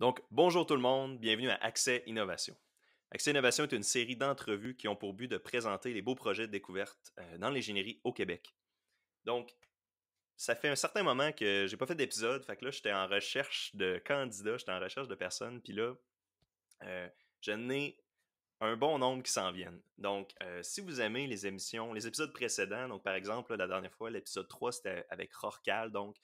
Donc, bonjour tout le monde, bienvenue à Accès Innovation. Accès Innovation est une série d'entrevues qui ont pour but de présenter les beaux projets de découverte euh, dans l'ingénierie au Québec. Donc, ça fait un certain moment que j'ai pas fait d'épisode, fait que là, j'étais en recherche de candidats, j'étais en recherche de personnes, puis là, euh, j'en un bon nombre qui s'en viennent. Donc, euh, si vous aimez les émissions, les épisodes précédents, donc par exemple, la dernière fois, l'épisode 3, c'était avec Rorcal, donc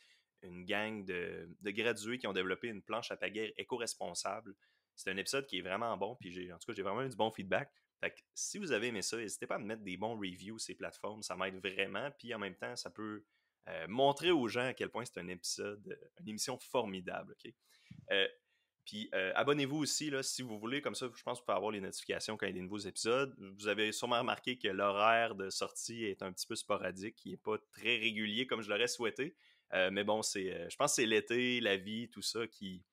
une gang de, de, gradués qui ont développé une planche à pagaille éco-responsable. C'est un épisode qui est vraiment bon, puis en tout cas, j'ai vraiment eu du bon feedback. Fait si vous avez aimé ça, n'hésitez pas à me mettre des bons reviews ces plateformes, ça m'aide vraiment, puis en même temps, ça peut euh, montrer aux gens à quel point c'est un épisode, euh, une émission formidable, euh, puis abonnez-vous aussi là, si vous voulez, comme ça, je pense que vous pouvez avoir les notifications quand il y a des nouveaux épisodes. Vous avez sûrement remarqué que l'horaire de sortie est un petit peu sporadique, il n'est pas très régulier comme je l'aurais souhaité. Euh, mais bon, c'est, euh, je pense que c'est l'été, la vie, tout ça qui,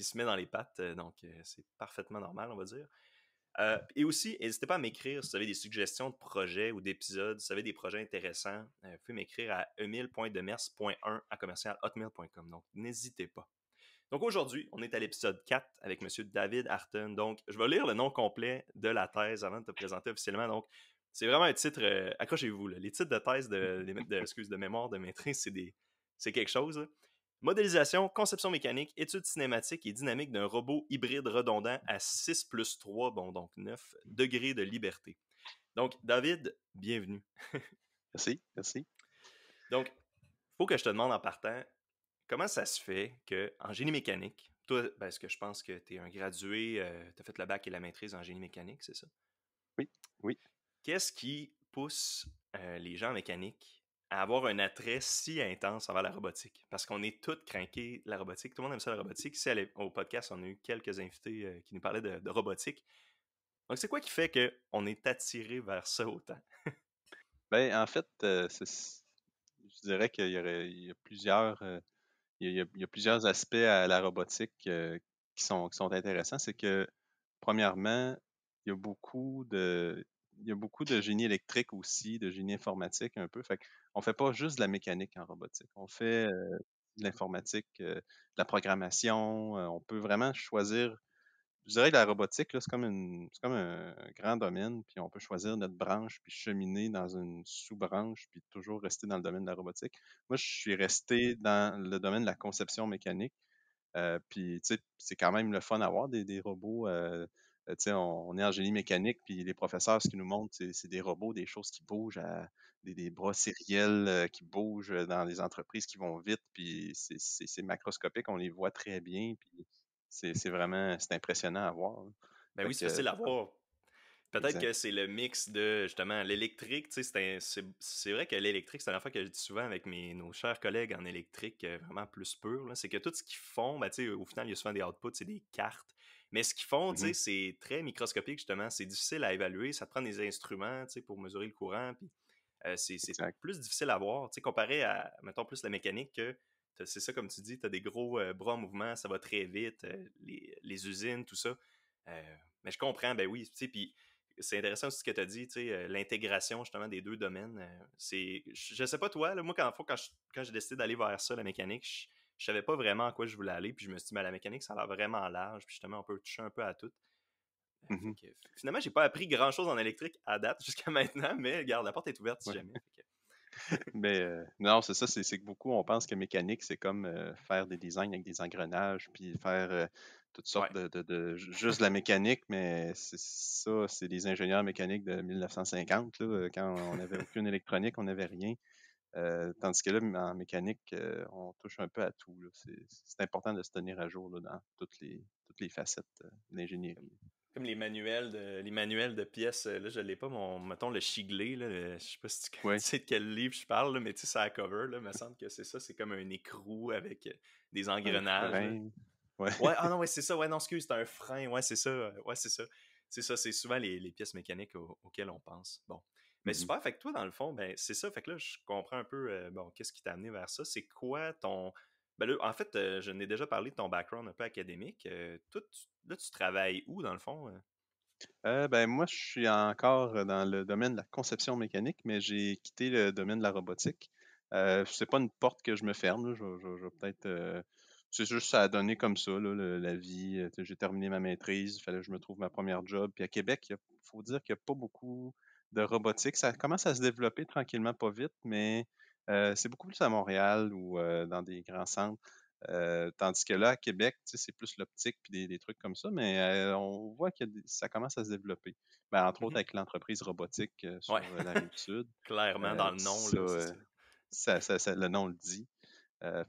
se met dans les pattes. Euh, donc, c'est parfaitement normal, on va dire. et aussi, n'hésitez pas à m'écrire si vous avez des suggestions de projets ou d'épisodes, si vous avez des projets intéressants, vous pouvez m'écrire à emile.demers.1 à commercial Donc, n'hésitez pas. Donc, aujourd'hui, on est à l'épisode 4 avec M. David Harton. Donc, je vais lire le nom complet de la thèse avant de te présenter officiellement. Donc, c'est vraiment un titre, accrochez-vous, les titres de thèse de, excuse, de mémoire de maîtrise, c'est des, c'est quelque chose. Modélisation, conception mécanique, étude cinématique et dynamique d'un robot hybride redondant à 6 plus 3, bon, donc 9 degrés de liberté. Donc, David, bienvenue. merci, merci. Donc, il faut que je te demande en partant, comment ça se fait que génie mécanique, toi, parce ben, que je pense que tu es un gradué, euh, tu as fait le bac et la maîtrise en génie mécanique, c'est ça? Oui, oui. Qu'est-ce qui pousse euh, les gens en mécanique avoir un attrait si intense envers la robotique. Parce qu'on est tous craqués la robotique. Tout le monde aime ça, la robotique. Ici, au podcast, on a eu quelques invités euh, qui nous parlaient de, robotique. Donc, c'est quoi qui fait qu'on est attiré vers ça autant? ben, en fait, euh, je dirais qu'il y, aurait, a plusieurs... plusieurs aspects à la robotique euh, qui, sont, qui sont intéressants. C'est que, premièrement, il y a beaucoup de il y a beaucoup de génie électrique aussi, de génie informatique un peu. Fait on fait pas juste de la mécanique en robotique. On fait euh, de l'informatique, euh, de la programmation. Euh, on peut vraiment choisir. Je dirais que la robotique, c'est comme, comme un grand domaine, puis on peut choisir notre branche, puis cheminer dans une sous-branche, puis toujours rester dans le domaine de la robotique. Moi, je suis resté dans le domaine de la conception mécanique. puis, tu sais, c'est quand même le fun d'avoir des, robots. Euh, on, est en génie mécanique, puis les professeurs, ce qu'ils nous montrent, c'est des robots, des choses qui bougent, à, des, bras sériels euh, qui bougent euh, dans des entreprises qui vont vite, puis c'est macroscopique, on les voit très bien, puis c'est vraiment impressionnant à voir. Ben oui, c'est facile à voir. Peut-être que c'est le mix de justement l'électrique. C'est vrai que l'électrique, c'est une fois que je dis souvent avec mes, nos chers collègues en électrique, vraiment plus pur. C'est que tout ce qu'ils font, ben, au final, il y a souvent des outputs, c'est des cartes mais ce qu'ils font, tu mmh c'est très microscopique, justement. C'est difficile à évaluer. Ça prend des instruments pour mesurer le courant. Euh, c'est plus difficile à voir. comparé à, mettons, plus la mécanique que. C'est ça, comme tu dis, tu as des gros euh, bras en mouvement, ça va très vite, euh, les, usines, tout ça. mais je comprends, ben oui. Puis c'est intéressant aussi ce que tu as dit, l'intégration justement des deux domaines. c'est, je, ne sais pas toi, moi, quand, quand j'ai décidé d'aller vers ça, la mécanique, je, je savais pas vraiment à quoi je voulais aller. Puis je me suis dit, mais la mécanique, ça a l'air vraiment large. Puis justement, on peut toucher un peu à tout. Ben, mmh finalement, je n'ai j'ai pas appris grand chose en électrique à date jusqu'à maintenant, mais regarde, la porte est ouverte si jamais. mais euh, non, c'est ça, c'est que beaucoup, on pense que mécanique, c'est comme euh, faire des designs avec des engrenages, puis faire euh, toutes sortes de, de, de, juste la mécanique, mais ça, c'est des ingénieurs mécaniques de 1950, quand on n'avait aucune électronique, on n'avait rien. Euh, tandis que là, en mécanique, euh, on touche un peu à tout. C'est important de se tenir à jour dans toutes les, facettes euh, de l'ingénierie. Comme les manuels de, les manuels de pièces, là, je l'ai pas, mon, mettons, le chiglé, je sais pas si tu, sais de quel livre je parle, mais tu sais, ça à cover, là, il me semble que c'est ça, c'est comme un écrou avec des engrenages. Ouais. ah non, c'est ça, ouais, non, excuse, c'est un frein, ouais, c'est ça, ouais, c'est ça. C'est ça, c'est souvent les, pièces mécaniques auxquelles on pense. Bon, mais mmh super, fait que toi, dans le fond, ben, c'est ça. Fait que là, je comprends un peu euh, bon, qu'est-ce qui t'a amené vers ça. C'est quoi ton. Ben là, en fait, euh, je n'ai déjà parlé de ton background un peu académique. Euh, là, tu travailles où, dans le fond? ben, moi, je suis encore dans le domaine de la conception mécanique, mais j'ai quitté le domaine de la robotique. c'est pas une porte que je me ferme. Je, peut-être c'est juste ça a donné comme ça, là, la vie. J'ai terminé ma maîtrise, il fallait que je me trouve ma première job. Puis à Québec, il faut dire qu'il n'y a pas beaucoup de robotique. Ça commence à se développer tranquillement, pas vite, mais c'est beaucoup plus à Montréal ou dans des grands centres. tandis que là, à Québec, c'est plus l'optique et des, trucs comme ça, mais on voit que ça commence à se développer. Ben, entre mmh autres avec l'entreprise robotique sur la sud. Clairement, dans le nom. là, le nom le dit.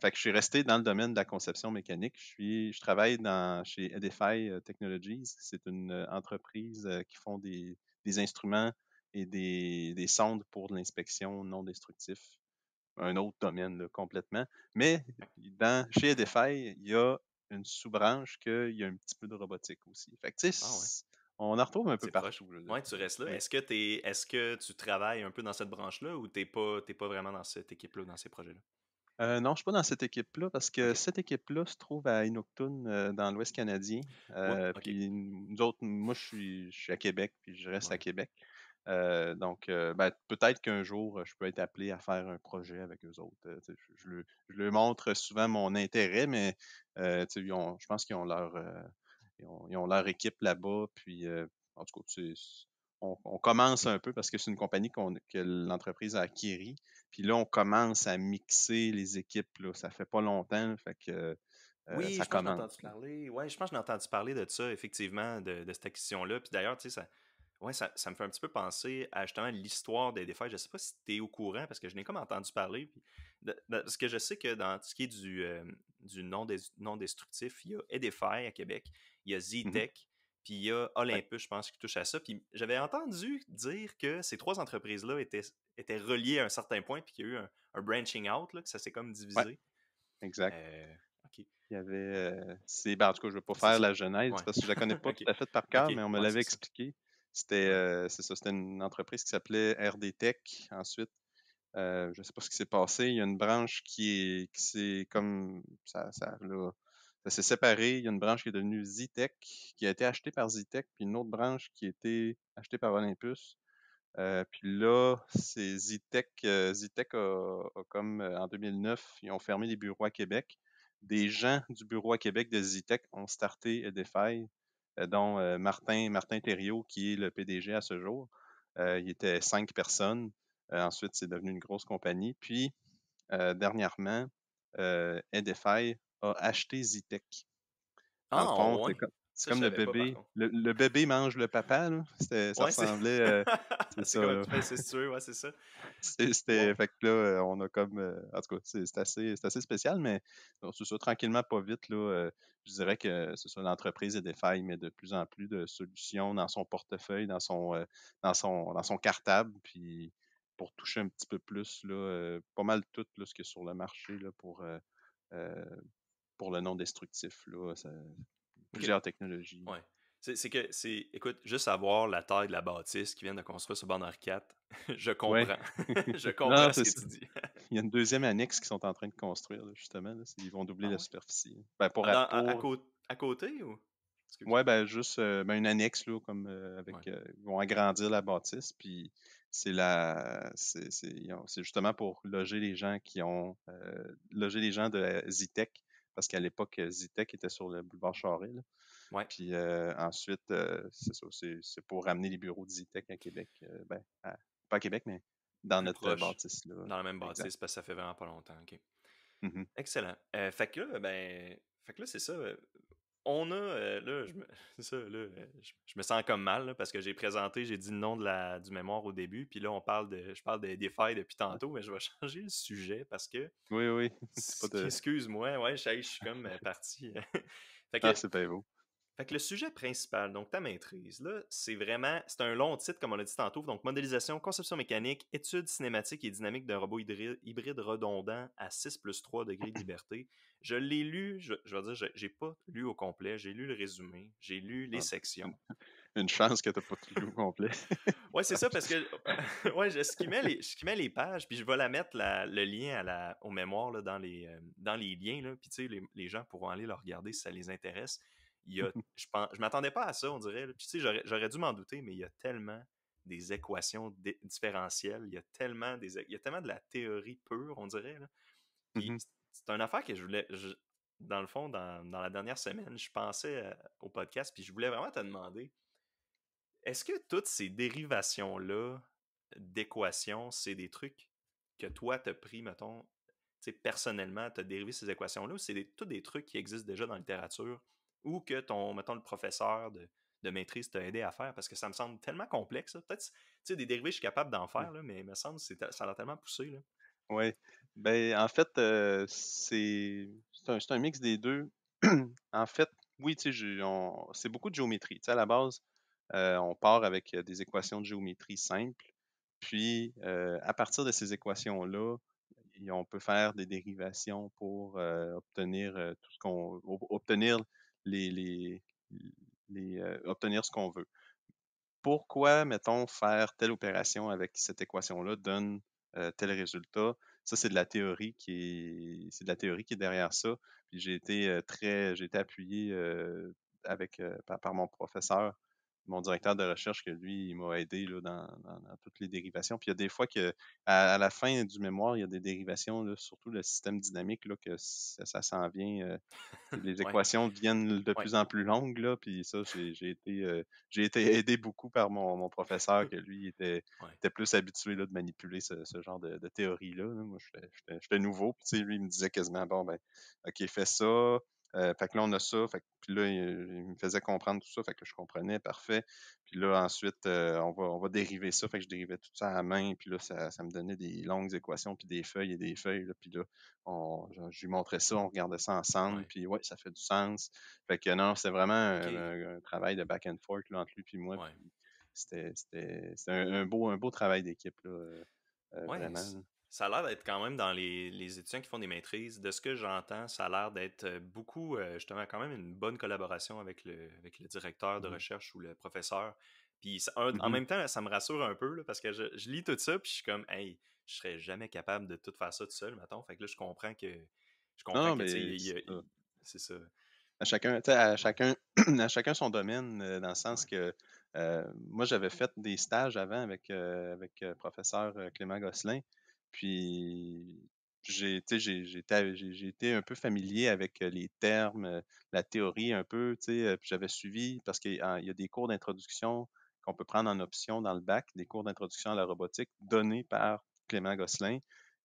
fait que je suis resté dans le domaine de la conception mécanique. Je, suis, je travaille dans, chez Edify Technologies. C'est une entreprise qui font des instruments et des, sondes pour l'inspection non destructif. Un autre domaine complètement. Mais dans, chez EDFI, il y a une sous-branche qu'il y a un petit peu de robotique aussi. Fait que, ah ouais. On en retrouve un peu partout. Oui, tu restes là. Est-ce que, tu travailles un peu dans cette branche-là ou tu n'es pas, vraiment dans cette équipe-là, dans ces projets-là? Euh, non, je ne suis pas dans cette équipe-là parce que cette équipe-là se trouve à Inuktun, euh, dans l'Ouest canadien. Euh, puis nous autres, moi, je suis, à Québec puis je reste à Québec. Euh, donc, euh, ben, peut-être qu'un jour, je peux être appelé à faire un projet avec eux autres. Euh, je, le, leur montre souvent mon intérêt, mais je pense qu'ils ont leur ont, leur équipe là-bas. Puis, en tout cas, on, commence un peu parce que c'est une compagnie que l'entreprise a acquérie. Puis là, on commence à mixer les équipes. Là. Ça fait pas longtemps. Fait que, oui, je Pense que parler. je pense entendu parler de ça, effectivement, de, cette acquisition-là. Puis d'ailleurs, tu sais, ça Ouais, ça, me fait un petit peu penser à justement l'histoire des, Je Je sais pas si tu es au courant parce que je n'ai comme entendu parler. parce que je sais que dans tout ce qui est du, euh, non-destructif, il y a Edify à Québec, il y a mmh z puis il y a Olympus, je pense, qui touche à ça. Puis j'avais entendu dire que ces trois entreprises-là étaient, étaient reliées à un certain point, puis qu'il y a eu un, branching out, que ça s'est comme divisé. Exact. Euh, il y avait. Euh, ben, en tout cas, je ne vais pas faire la genèse parce que je ne la connais pas tout à fait par cœur, mais on me l'avait expliqué. C'était, euh, c'est une entreprise qui s'appelait RD Tech. Ensuite, euh, je ne sais pas ce qui s'est passé. Il y a une branche qui est, qui s'est comme, ça, ça, ça s'est séparé. Il y a une branche qui est devenue Zitech, qui a été achetée par Zitech, puis une autre branche qui a été achetée par Olympus. Euh, puis là, c'est Zitech. Zitech a, a, comme en 2009, ils ont fermé les bureaux à Québec. Des gens du bureau à Québec de Zitech ont starté Edify euh, dont euh, Martin, Martin Thériault, qui est le PDG à ce jour. Euh, il était cinq personnes. ensuite, c'est devenu une grosse compagnie. Puis, dernièrement, Edify a acheté Zitech. Ah, c'est comme le bébé. le, bébé mange le papa, là. Ça ressemblait. Euh, c'est Comme le c'est ouais, c'est ça. C'était. Fait que là, euh, on a comme. Euh, en tout cas, c'est assez, assez spécial, mais c'est ça, tranquillement, pas vite, là. je dirais que c'est ça, l'entreprise et des failles, mais de plus en plus de solutions dans son portefeuille, dans son, dans son, dans son cartable, puis pour toucher un petit peu plus, là, pas mal tout là, ce qui est sur le marché là, pour, pour le non destructif. Là, plusieurs technologies. Ouais. C'est que, c'est, écoute, juste avoir la taille de la bâtisse qui vient de construire ce Banner 4, je comprends. je comprends ce que tu dis. Il y a une deuxième annexe qu'ils sont en train de construire, justement. Ils vont doubler la superficie. pour à, côté ou? Oui, ben juste euh, ben, une annexe, là, comme euh, euh, ils vont agrandir la bâtisse, puis c'est la. C'est, justement pour loger les gens qui ont. loger les gens de la parce qu'à l'époque, euh, Zitech était sur le boulevard Charest. Ouais. Puis euh, ensuite, euh, c'est c'est, pour ramener les bureaux de Zitech à Québec. ben, pas à Québec, mais dans notre bâtisse. Là. Dans la même bâtisse, parce que ça fait vraiment pas longtemps. OK. Mmh Excellent. fait ben, fait que là, c'est ça on a, euh, là, euh, je me, sens comme mal parce que j'ai présenté, j'ai dit le nom de la, du mémoire au début, puis là, on parle de, je parle des failles depuis tantôt, mais je vais changer le sujet parce que. Oui, oui. Excuse-moi, ouais, je, suis comme euh, parti. fait ah, c'est pas beau. Fait que le sujet principal, donc ta maîtrise, là, c'est vraiment, c'est un long titre, comme on l'a dit tantôt, donc modélisation, conception mécanique, études cinématiques et dynamique d'un robot hybride redondant à 6 plus 3 degrés de liberté. Je l'ai lu, je, je veux dire, je, n'ai pas lu au complet, j'ai lu le résumé, j'ai lu les ah. sections. Une chance que tu n'as pas lu au complet. Oui, c'est ça, parce que ouais, je skimais les, les pages, puis je vais la mettre le lien à la, aux mémoires dans, les, euh, dans les liens, là, puis tu sais, les, gens pourront aller le regarder si ça les intéresse. je, ne je m'attendais pas à ça, on dirait. Puis tu sais, j'aurais, dû m'en douter, mais il y a tellement des équations différentielles. Il y a tellement des tellement de la théorie pure, on dirait. Là. Mmh c'est une affaire que je voulais. dans le fond, dans, la dernière semaine, je pensais euh, au podcast, puis je voulais vraiment te demander est-ce que toutes ces dérivations-là d'équations, c'est des trucs que toi t'as pris, mettons, personnellement, tu as dérivé ces équations-là, ou c'est tous des trucs qui existent déjà dans la littérature, ou que ton, mettons, le professeur de, de maîtrise t'a aidé à faire, parce que ça me semble tellement complexe. Peut-être, tu sais, des dérivés, je suis capable d'en faire, mmh. là, mais il me semble que ça l'a tellement poussé. Là. Oui. Ben, en fait, euh, c'est un, un, mix des deux. en fait, oui, c'est beaucoup de géométrie. à la base, euh, on part avec euh, des équations de géométrie simples. Puis, à partir de ces équations-là, on peut faire des dérivations pour obtenir tout ce qu'on obtenir obtenir ce qu'on veut. Pourquoi, mettons, faire telle opération avec cette équation-là donne tel résultat? Ça, c'est de la théorie qui est, c'est de la théorie qui est derrière ça. Puis j'ai été euh, très, j'ai été appuyé euh, avec, euh, par, par, mon professeur mon directeur de recherche que lui, il m'a aidé là, dans, toutes les dérivations. Puis il y a des fois que à, la fin du mémoire, il y a des dérivations, surtout le système dynamique, là, que ça, s'en vient. Euh, les équations viennent deviennent de plus en plus longues. puis ça, j'ai, été, euh, j'ai été aidé beaucoup par mon, professeur, que lui, était, était plus habitué de manipuler ce, genre de, théorie-là. Moi, j'étais, j'étais nouveau. Puis lui, il me disait quasiment, bon, ben, OK, fais ça euh, fait que là, on a ça. Fait puis là, il, me faisait comprendre tout ça. Fait que je comprenais, parfait. Puis là, ensuite, euh, on, va, on va dériver ça. Fait que je dérivais tout ça à la main. Puis là, ça, me donnait des longues équations, puis des feuilles et des feuilles. puis là, je, lui montrais ça, on regardait ça ensemble. Puis ouais, ça fait du sens. Fait que non, c'était vraiment un, travail de back and forth là, entre lui et moi. C'était un, beau, un beau travail d'équipe. là. Euh, ça a l'air d'être quand même dans les, les, étudiants qui font des maîtrises. De ce que j'entends, ça a l'air d'être euh, beaucoup, euh, justement, quand même une bonne collaboration avec le, le directeur de mmh recherche ou le professeur. Puis mmh en même temps, ça me rassure un peu parce que je, lis tout ça, puis je suis comme, hey, je serais jamais capable de tout faire ça tout seul, maintenant. Fait que là, je comprends que. Je comprends que, c'est ça. À chacun, à chacun, à chacun son domaine, euh, dans le sens que moi, j'avais fait des stages avant avec, le avec professeur Clément Gosselin. Puis j'ai été un peu familier avec les termes, la théorie un peu, j'avais suivi parce qu'il y a des cours d'introduction qu'on peut prendre en option dans le bac, des cours d'introduction à la robotique donnés par Clément Gosselin.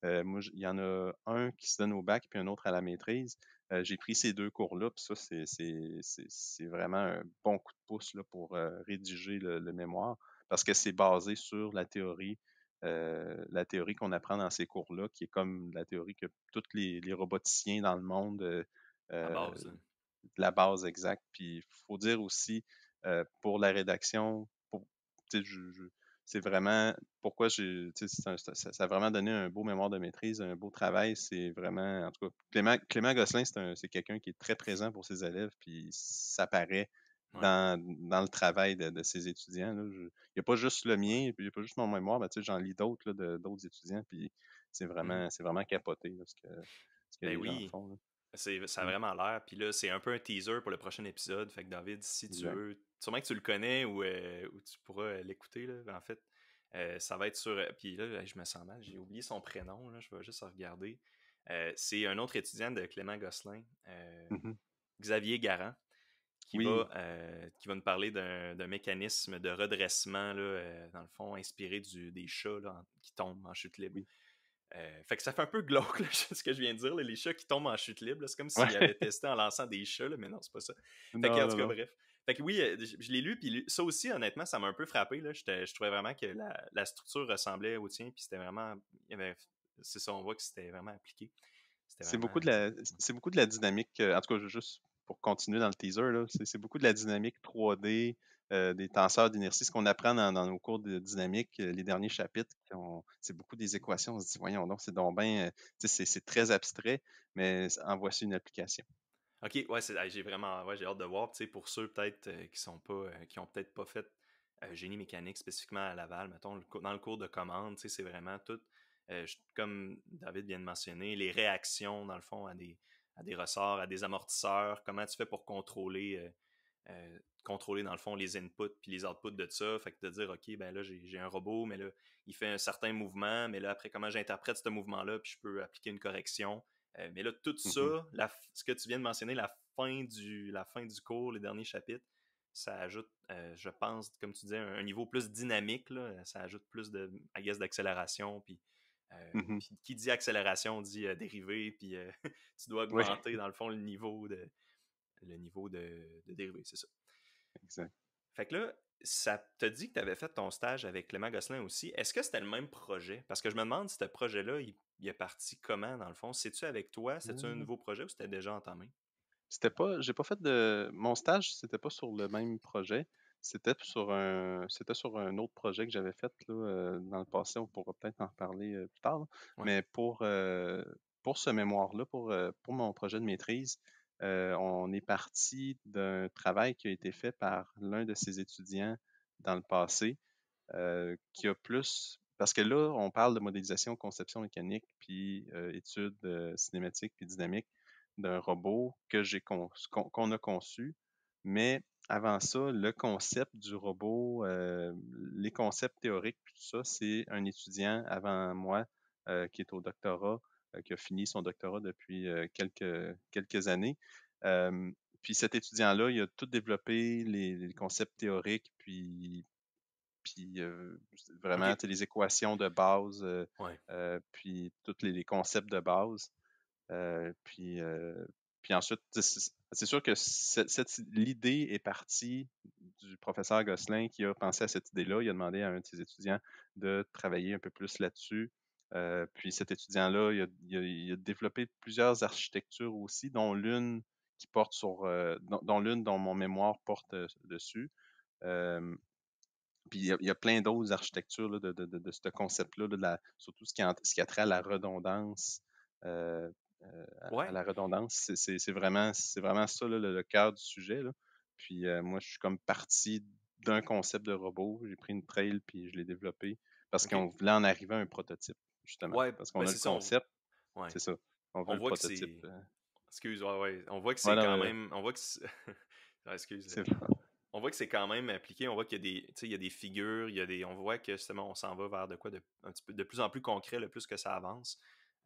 il y en a un qui se donne au bac puis un autre à la maîtrise. j'ai pris ces deux cours-là, puis ça, c'est vraiment un bon coup de pouce pour rédiger le, mémoire parce que c'est basé sur la théorie euh, la théorie qu'on apprend dans ces cours-là, qui est comme la théorie que tous les, roboticiens dans le monde. Euh, la base. Euh, hein. la base exacte. Puis il faut dire aussi, pour la rédaction, c'est vraiment pourquoi j'ai. Ça, a vraiment donné un beau mémoire de maîtrise, un beau travail. C'est vraiment. En tout cas, Clément, Clément Gosselin, c'est quelqu'un qui est très présent pour ses élèves, puis ça paraît dans, dans, le travail de, de ces étudiants. il n'y a pas juste le mien, il n'y a pas juste mon mémoire, mais j'en lis d'autres d'autres étudiants, puis c'est mmh vraiment, vraiment capoté ce que, ben oui. Ça a mmh. vraiment l'air. Puis là, c'est un peu un teaser pour le prochain épisode. Fait que David, si tu veux, sûrement que tu le connais ou, euh, tu pourras l'écouter. En fait, euh, ça va être sur. Euh, puis là, je me sens mal, j'ai oublié son prénom. je vais juste regarder. c'est un autre étudiant de Clément Gosselin, mmh Xavier Garant, qui, va, euh, qui va nous parler d'un mécanisme de redressement, là, euh, dans le fond, inspiré du, des chats qui tombent en chute libre. Euh, fait que ça fait un peu glauque ce que je viens de dire, les chats qui tombent en chute libre. C'est comme s'il avait testé en lançant des chats, mais non, c'est pas ça. en tout cas, bref. Fait que oui, je, l'ai lu, puis ça aussi, honnêtement, ça m'a un peu frappé. Là. Je, trouvais vraiment que la, structure ressemblait au tien, puis c'était vraiment. C'est ça, on voit que c'était vraiment appliqué. C'est beaucoup, de la, beaucoup de la dynamique. En tout cas, juste pour continuer dans le teaser, c'est beaucoup de la dynamique 3D, euh, des tenseurs d'inertie, ce qu'on apprend dans, nos cours de dynamique, euh, les derniers chapitres, c'est beaucoup des équations. On se dit, voyons donc, c'est donc ben, c'est très abstrait, mais en voici une application. OK, ouais, j'ai vraiment ouais, hâte de voir. Pour ceux peut-être qui sont pas qui ont peut-être pas fait génie mécanique spécifiquement à Laval, mettons, dans le cours de commande, c'est vraiment tout, comme David vient de mentionner, les réactions, dans le fond, à des, à des ressorts, à des amortisseurs? Comment tu fais pour contrôler, euh, euh, contrôler dans le fond les inputs puis les outputs de ça? Fait que de dire, OK, ben là, j'ai un robot, mais là, il fait un certain mouvement, mais là, après, comment j'interprète ce mouvement-là, puis je peux appliquer une correction. Euh, mais là, tout mmh ça, ce que tu viens de mentionner, la fin du, la fin du cours, les derniers chapitres, ça ajoute, je pense, comme tu dis, un, niveau plus dynamique. Là, ça ajoute plus de, d'accélération, puis euh, mm-hmm. Qui dit accélération dit dérivé, puis tu dois augmenter, dans le fond, le niveau de, le niveau de, dérivé, c'est ça. Exact. Fait que là, ça te dit que tu avais fait ton stage avec Clément Gosselin aussi. Est-ce que c'était le même projet? Parce que je me demande si ce projet-là, il, est parti comment, dans le fond? C'est-tu avec toi? C'est-tu un mmh. nouveau projet ou c'était déjà entamé? C'était pas, j'ai pas fait de, mon stage, c'était pas sur le même projet. C'était sur un c'était sur un autre projet que j'avais fait dans le passé, on pourra peut-être en parler plus tard. Mais pour, pour ce mémoire-là, pour, pour mon projet de maîtrise, on est parti d'un travail qui a été fait par l'un de ses étudiants dans le passé, qui a plus parce que là, on parle de modélisation, conception mécanique, puis études cinématiques puis dynamiques d'un robot que j'ai qu'on a conçu, mais avant ça, le concept du robot, euh, les concepts théoriques, tout ça, c'est un étudiant avant moi euh, qui est au doctorat, euh, qui a fini son doctorat depuis quelques, années. puis cet étudiant-là, il a tout développé, les, concepts théoriques, puis, puis vraiment les équations de base, puis tous les, les, concepts de base. puis puis ensuite, c'est sûr que cette, l'idée est partie du professeur Gosselin qui a pensé à cette idée-là. Il a demandé à un de ses étudiants de travailler un peu plus là-dessus. Euh, puis cet étudiant-là, il, a, développé plusieurs architectures aussi, dont l'une qui porte sur, euh, dont, l'une dont mon mémoire porte euh, dessus. puis il y, a, plein d'autres architectures de, de, ce concept-là, surtout ce qui, a, trait à la redondance, euh, à, la redondance. C'est vraiment, vraiment ça le, cœur du sujet. Puis euh, moi, je suis comme parti d'un concept de robot. J'ai pris une trail puis je l'ai développé parce qu'on voulait en arriver à un prototype, justement. parce qu'on ben, a le concept. C'est ça. On, voit que euh. On voit que c'est quand même. On voit que. Excuse. On voit que c'est quand même appliqué. On voit qu'il y a des, y des figures. Il y des. On voit que justement, on s'en va vers de quoi de, de plus en plus concret le plus que ça avance.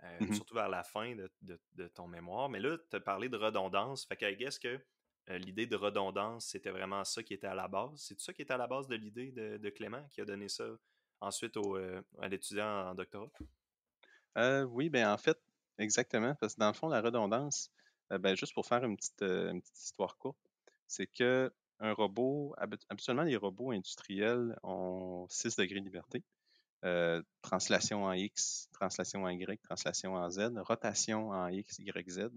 Euh, mm-hmm. surtout vers la fin de, ton mémoire. Mais là, tu as parlé de redondance. Fait que, est-ce que euh, l'idée de redondance, c'était vraiment ça qui était à la base? C'est ça qui était à la base de l'idée de, Clément qui a donné ça ensuite euh, à l'étudiant en doctorat? oui, bien en fait, exactement. Parce que dans le fond, la redondance, ben, juste pour faire une petite, histoire courte, c'est que un robot, habituellement les robots industriels ont 6 degrés de liberté. Euh, translation en X, translation en Y, translation en Z, rotation en X, Y, Z.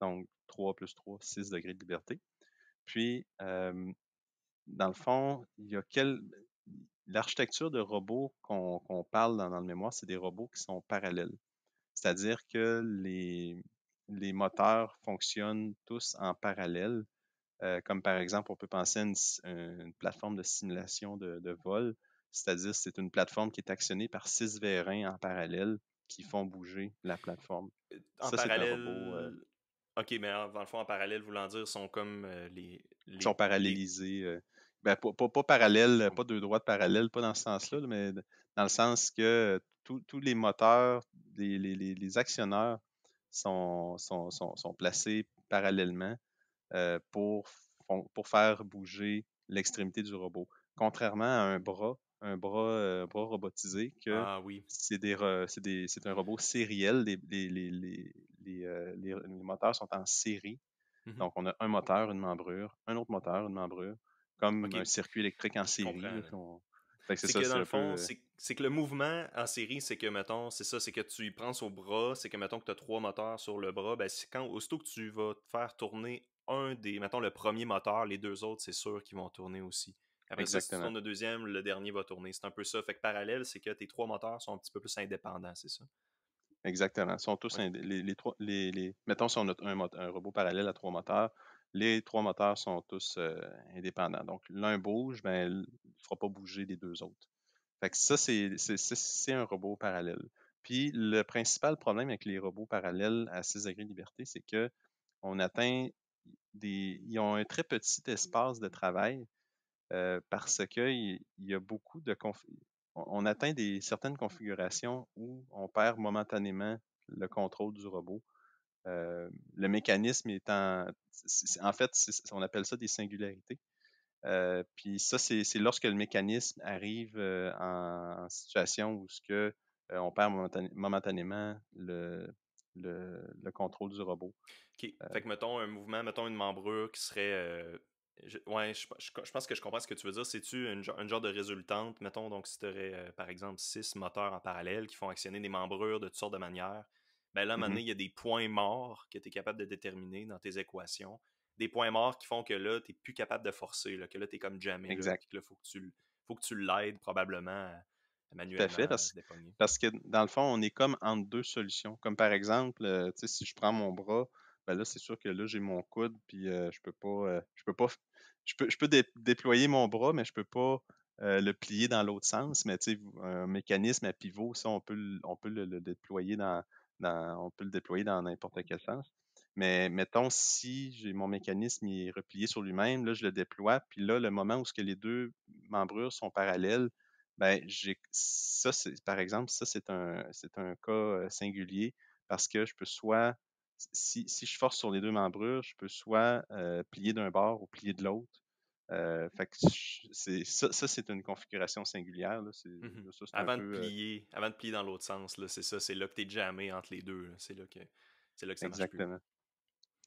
Donc 3 plus 3, 6 degrés de liberté. Puis, euh, dans le fond, il L'architecture de robots qu'on parle dans, le mémoire, c'est des robots qui sont parallèles. C'est-à-dire que les, moteurs fonctionnent tous en parallèle. Euh, comme par exemple, on peut penser à une, plateforme de simulation de vol c'est-à-dire c'est une plateforme qui est actionnée par six vérins en parallèle qui font bouger la plateforme. En euh parallèle, ok, mais en, en parallèle, voulant dire, sont comme euh, les, Ils sont parallélisés. Euh, ben, pas, pas, pas, parallèle, pas deux droites pas dans ce sens-là, mais dans le sens que tous les moteurs, les, les, actionneurs sont, sont, sont, placés parallèlement pour, pour faire bouger l'extrémité du robot. Contrairement à un bras euh, un bras, robotisé que ah c'est des, un robot sériel. Les, les, les, les, euh, moteurs sont en série. Mmh Donc, on a un moteur, une membrure, un autre moteur, une membrure, comme un circuit électrique en série. C'est que le fond, euh c'est que le mouvement en série, c'est que, mettons, c'est ça, c'est que tu y prends son bras, c'est que, mettons, que tu as trois moteurs sur le bras, ben, quand, aussitôt que tu vas faire tourner un des, mettons, le premier moteur, les deux autres, c'est sûr qu'ils vont tourner aussi. Exactement. si le deuxième, le dernier va tourner. C'est un peu ça. Fait que parallèle, c'est que tes trois moteurs sont un petit peu plus indépendants, c'est ça? Exactement. sont tous les, trois. Les, mettons si on a un, robot parallèle à trois moteurs, les trois moteurs sont tous euh, indépendants. Donc l'un bouge, mais ben, il ne fera pas bouger les deux autres. Fait que ça, c'est un robot parallèle. Puis le principal problème avec les robots parallèles à 6 degrés de liberté, c'est que atteint des. Ils ont un très petit espace de travail parce qu'il il y a beaucoup de on atteint des, certaines configurations où on perd momentanément le contrôle du robot. le mécanisme étant, en fait, on appelle ça des singularités. puis ça, c'est lorsque le mécanisme arrive en, situation où ce que on perd momentanément le, le, le, contrôle du robot. OK. fait que mettons un mouvement, mettons une membrure qui serait oui, je, pense que je comprends ce que tu veux dire. C'est-tu un un genre de résultante, mettons, donc si tu aurais, euh, par exemple, six moteurs en parallèle qui font actionner des membrures de toutes sortes de manières, ben là, à un moment mmh donné, il y a des points morts que tu es capable de déterminer dans tes équations. Des points morts qui font que là, tu n'es plus capable de forcer, que là, tu es comme jamais. Exact. Là, faut que tu, faut que tu l'aides probablement manuellement. Tout parce, que dans le fond, on est comme entre deux solutions. Comme par exemple, euh, si je prends mon bras, ben là, c'est sûr que là, j'ai mon coude, puis euh, je peux pas. Euh, je peux pas. Je peux, je peux déployer mon bras, mais je peux pas euh, le plier dans l'autre sens. Mais tu sais, un mécanisme à pivot, ça, on peut, on peut le, déployer dans, On peut le déployer dans n'importe quel sens. Mais mettons, si j'ai mon mécanisme est replié sur lui-même, là, je le déploie, puis là, le moment où ce que les deux membrures sont parallèles, ben, j'ai ça, par exemple, ça, c'est c'est un cas singulier parce que je peux soit si, je force sur les deux membrures, je peux soit euh, plier d'un bord ou plier de l'autre. Euh, ça, c'est une configuration singulière. avant, de plier, dans l'autre sens, c'est ça, c'est là que tu es jamais entre les deux. C'est là que, là que ça Exactement.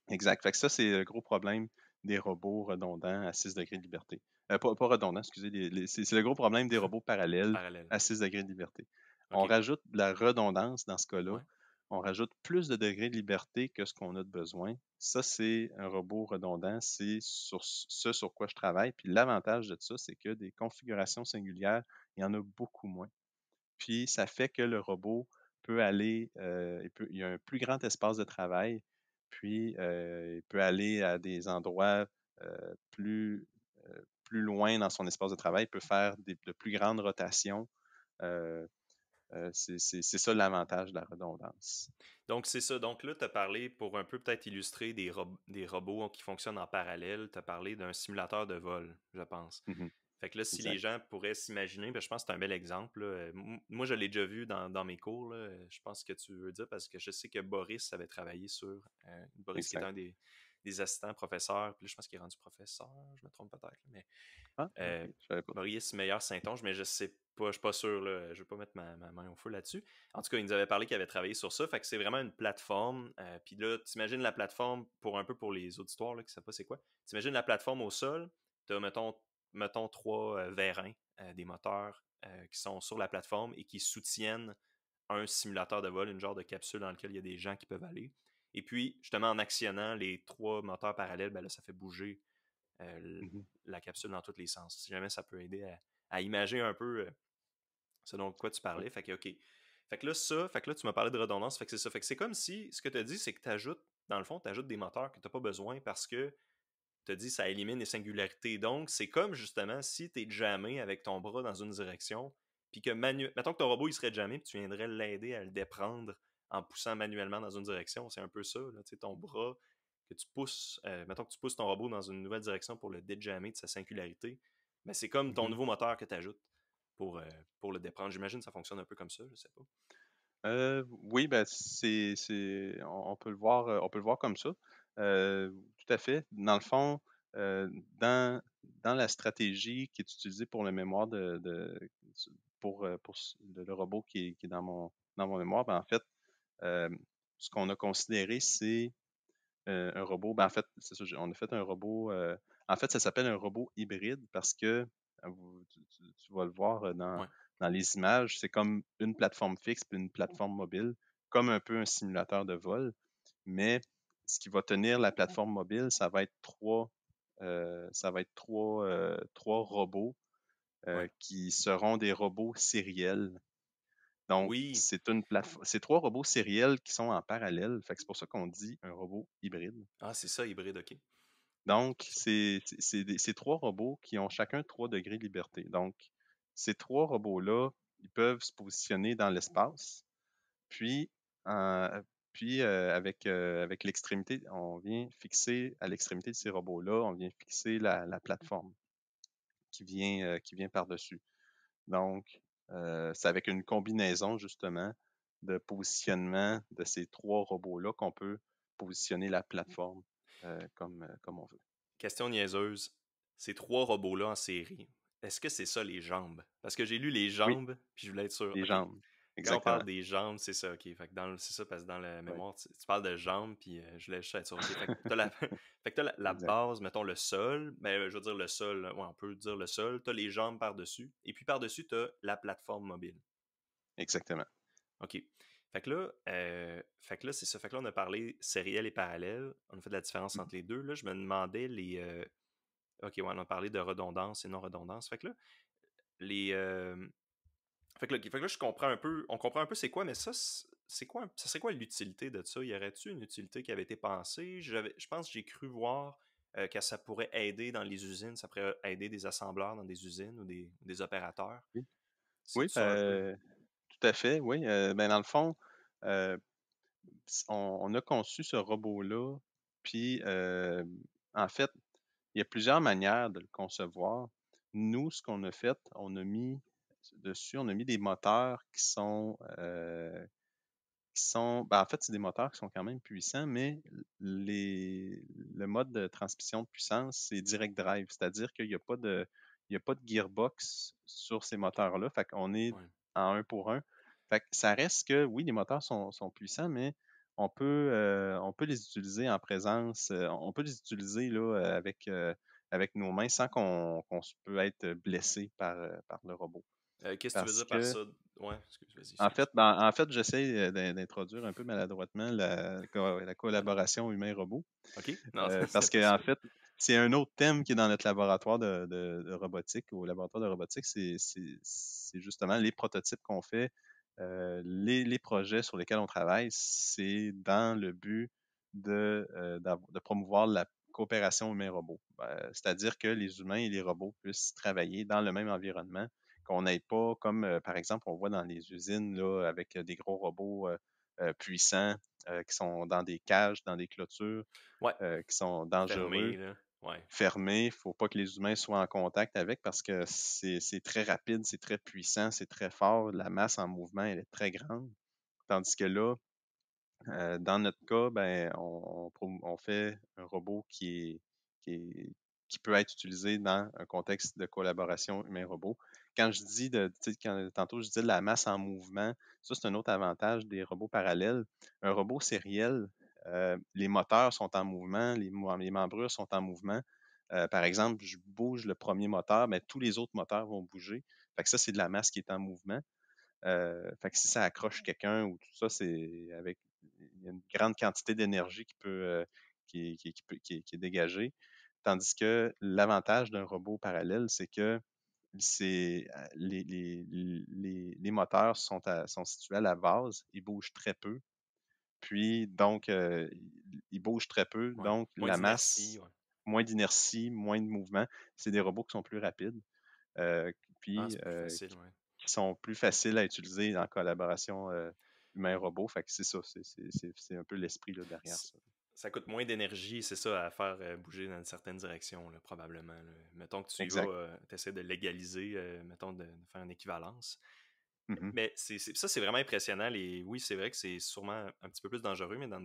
Exact. ça, c'est le gros problème des robots redondants à 6 degrés de liberté. Euh, pas, redondants, excusez. c'est le gros problème des robots parallèles à 6 degrés de liberté. On rajoute la redondance dans ce cas-là on rajoute plus de degrés de liberté que ce qu'on a de besoin. Ça, c'est un robot redondant, c'est sur ce sur quoi je travaille. Puis l'avantage de ça, c'est que des configurations singulières, il y en a beaucoup moins. Puis ça fait que le robot peut aller, euh, il, y a un plus grand espace de travail, puis euh, il peut aller à des endroits euh, plus, plus loin dans son espace de travail, il peut faire de plus grandes rotations. Euh, c'est ça l'avantage de la redondance. Donc, c'est ça. Donc là, tu as parlé, pour un peu peut-être illustrer des, des robots hein, qui fonctionnent en parallèle, tu as parlé d'un simulateur de vol, je pense. Mmh fait que là, si les gens pourraient s'imaginer, ben, je pense que c'est un bel exemple. Moi, je l'ai déjà vu dans, mes cours. Je pense que tu veux dire parce que je sais que Boris avait travaillé sur. Euh, Boris qui est un des, des assistants professeurs. Puis je pense qu'il est rendu professeur, je me trompe peut-être. Mais ah, euh, Maurice Meilleur-Saint-Onge, mais je sais pas, je suis pas sûr, là, je vais pas mettre ma, main au feu là-dessus. En tout cas, il nous avait parlé qu'il avait travaillé sur ça, fait que c'est vraiment une plateforme. Euh, puis là, t'imagines la plateforme, pour un peu pour les auditoires là, qui savent pas c'est quoi, t'imagines la plateforme au sol, t'as, mettons, mettons trois euh, vérins, des moteurs qui sont sur la plateforme et qui soutiennent un simulateur de vol, une genre de capsule dans laquelle il y a des gens qui peuvent aller. Et puis, justement, en actionnant les trois moteurs parallèles, ben là, ça fait bouger euh, mmh la capsule dans tous les sens. Si jamais ça peut aider à, à imaginer un peu euh, ce dont quoi tu parlais. Fait que, OK. Fait que là, ça, fait que là, tu m'as parlé de redondance. Fait que c'est ça. Fait que c'est comme si ce que tu as dit, c'est que tu ajoutes, dans le fond, tu ajoutes des moteurs que tu n'as pas besoin parce que tu as dit ça élimine les singularités. Donc, c'est comme justement si tu es jamais avec ton bras dans une direction, puis que manuel, Mettons que ton robot, il serait jamais, puis tu viendrais l'aider à le déprendre en poussant manuellement dans une direction. C'est un peu ça. Là. Ton bras que tu pousses, euh, mettons que tu pousses ton robot dans une nouvelle direction pour le déjammer de sa singularité, mais c'est comme ton mmh nouveau moteur que tu ajoutes pour, euh, pour le déprendre. J'imagine que ça fonctionne un peu comme ça, je sais pas. Euh, oui, ben c'est, on, peut le voir, on peut le voir comme ça. tout à fait. Dans le fond, dans, dans la stratégie qui est utilisée pour le mémoire de, pour, le, robot qui est, dans mon mémoire, ben, en fait, ce qu'on a considéré, c'est euh, un robot. Ben, en fait, c'est ça, on a fait un robot. Euh, en fait, ça s'appelle un robot hybride parce que euh, tu, vas le voir dans, les images, c'est comme une plateforme fixe puis une plateforme mobile, comme un peu un simulateur de vol. Mais ce qui va tenir la plateforme mobile, ça va être trois, ça va être trois, robots qui seront des robots sériels donc, oui. c'est une plateforme. c'est trois robots sériels qui sont en parallèle. c'est pour ça qu'on dit un robot hybride. Ah, c'est ça, hybride, OK. Donc, c'est, trois robots qui ont chacun trois degrés de liberté. Donc, ces trois robots-là, ils peuvent se positionner dans l'espace. Puis, euh, puis euh, avec, euh, avec l'extrémité, on vient fixer à l'extrémité de ces robots-là, on vient fixer la, la plateforme qui vient, qui vient par-dessus. Donc, euh, c'est avec une combinaison justement de positionnement de ces trois robots-là qu'on peut positionner la mmh. plateforme euh, euh, comme, on veut. Question niaiseuse. Ces trois robots-là en série, est-ce que c'est ça les jambes? Parce que j'ai lu les jambes, puis je voulais être sûr. Les jambes. Quand on parle des jambes, c'est ça, ok. Fait c'est ça, parce que dans la mémoire, tu, parles de jambes, puis euh, je laisse ça être Fait que t'as la, as la, base, mettons le sol, mais euh, je veux dire le sol, ouais, on peut dire le sol, t'as les jambes par-dessus, et puis par-dessus, t'as la plateforme mobile. Exactement. OK. Fait que là, euh, fait que là, c'est ça. Fait que là, on a parlé sériel et parallèle. On a fait de la différence mmh. entre les deux. Là, je me demandais les. OK, ouais, on a parlé de redondance et non redondance. Fait que là, les. Fait que, là, je comprends un peu, on comprend un peu c'est quoi, mais ça, c'est quoi, ça serait quoi l'utilité de ça? Y aurait-tu une utilité qui avait été pensée? je pense que j'ai cru voir euh, que ça pourrait aider dans les usines, ça pourrait aider des assembleurs dans des usines ou des, opérateurs. Oui, euh, tout à fait, oui. Mais euh, ben, dans le fond, on, a conçu ce robot-là, puis en fait, il y a plusieurs manières de le concevoir. Nous, ce qu'on a fait, on a mis dessus, on a mis des moteurs qui sont. Euh, qui sont ben en fait, c'est des moteurs qui sont quand même puissants, mais les, le mode de transmission de puissance, c'est direct drive, c'est-à-dire qu'il n'y a pas de. a pas de gearbox sur ces moteurs-là. Fait qu'on est en un pour un. Fait que ça reste que, oui, les moteurs sont, puissants, mais on peut, euh, on peut les utiliser en présence. Euh, on peut les utiliser là, avec, avec nos mains sans qu'on peut être blessé par le robot. Euh, qu'est-ce que tu veux dire par ça? en fait, ben, en fait j'essaie euh, d'introduire un peu maladroitement la, collaboration humain-robot. OK. Euh, parce que, en fait, c'est un autre thème qui est dans notre laboratoire de, robotique. Au laboratoire de robotique, c'est justement les prototypes qu'on fait, les, projets sur lesquels on travaille. C'est dans le but de, de promouvoir la coopération humain-robot. Ben, c'est-à-dire que les humains et les robots puissent travailler dans le même environnement qu'on n'aille pas, comme euh, par exemple on voit dans les usines là, avec des gros robots euh, puissants qui sont dans des cages, dans des clôtures, qui sont dangereux. Fermés, Il ne faut pas que les humains soient en contact avec parce que c'est très rapide, c'est très puissant, c'est très fort. La masse en mouvement, elle est très grande. Tandis que là, dans notre cas, ben, on, on, fait un robot qui, qui, peut être utilisé dans un contexte de collaboration humain-robot quand je dis de, tantôt je dis de la masse en mouvement, ça c'est un autre avantage des robots parallèles. Un robot sériel, euh, les moteurs sont en mouvement, les, les membrures sont en mouvement. Euh, par exemple, je bouge le premier moteur, mais tous les autres moteurs vont bouger. Fait que ça, c'est de la masse qui est en mouvement. Euh, si ça accroche quelqu'un ou tout ça, c'est avec il y a une grande quantité d'énergie qui peut qui, qui, est dégagée. Tandis que l'avantage d'un robot parallèle, c'est que c'est euh, les, moteurs sont, sont situés à la base, ils bougent très peu. Puis, donc, euh, ils bougent très peu. donc, la masse, moins d'inertie, moins de mouvement. C'est des robots qui sont plus rapides. Euh, ah, puis, qui sont plus faciles à utiliser en collaboration humain-robot. Fait que c'est ça, c'est un peu l'esprit derrière ça ça coûte moins d'énergie, c'est ça, à faire euh, bouger dans une certaine direction, là, probablement. Mettons que euh, tu essaies de légaliser, euh, mettons, de, faire une équivalence. Mmh mais ça, c'est vraiment impressionnant. Et oui, c'est vrai que c'est sûrement un petit peu plus dangereux, mais dans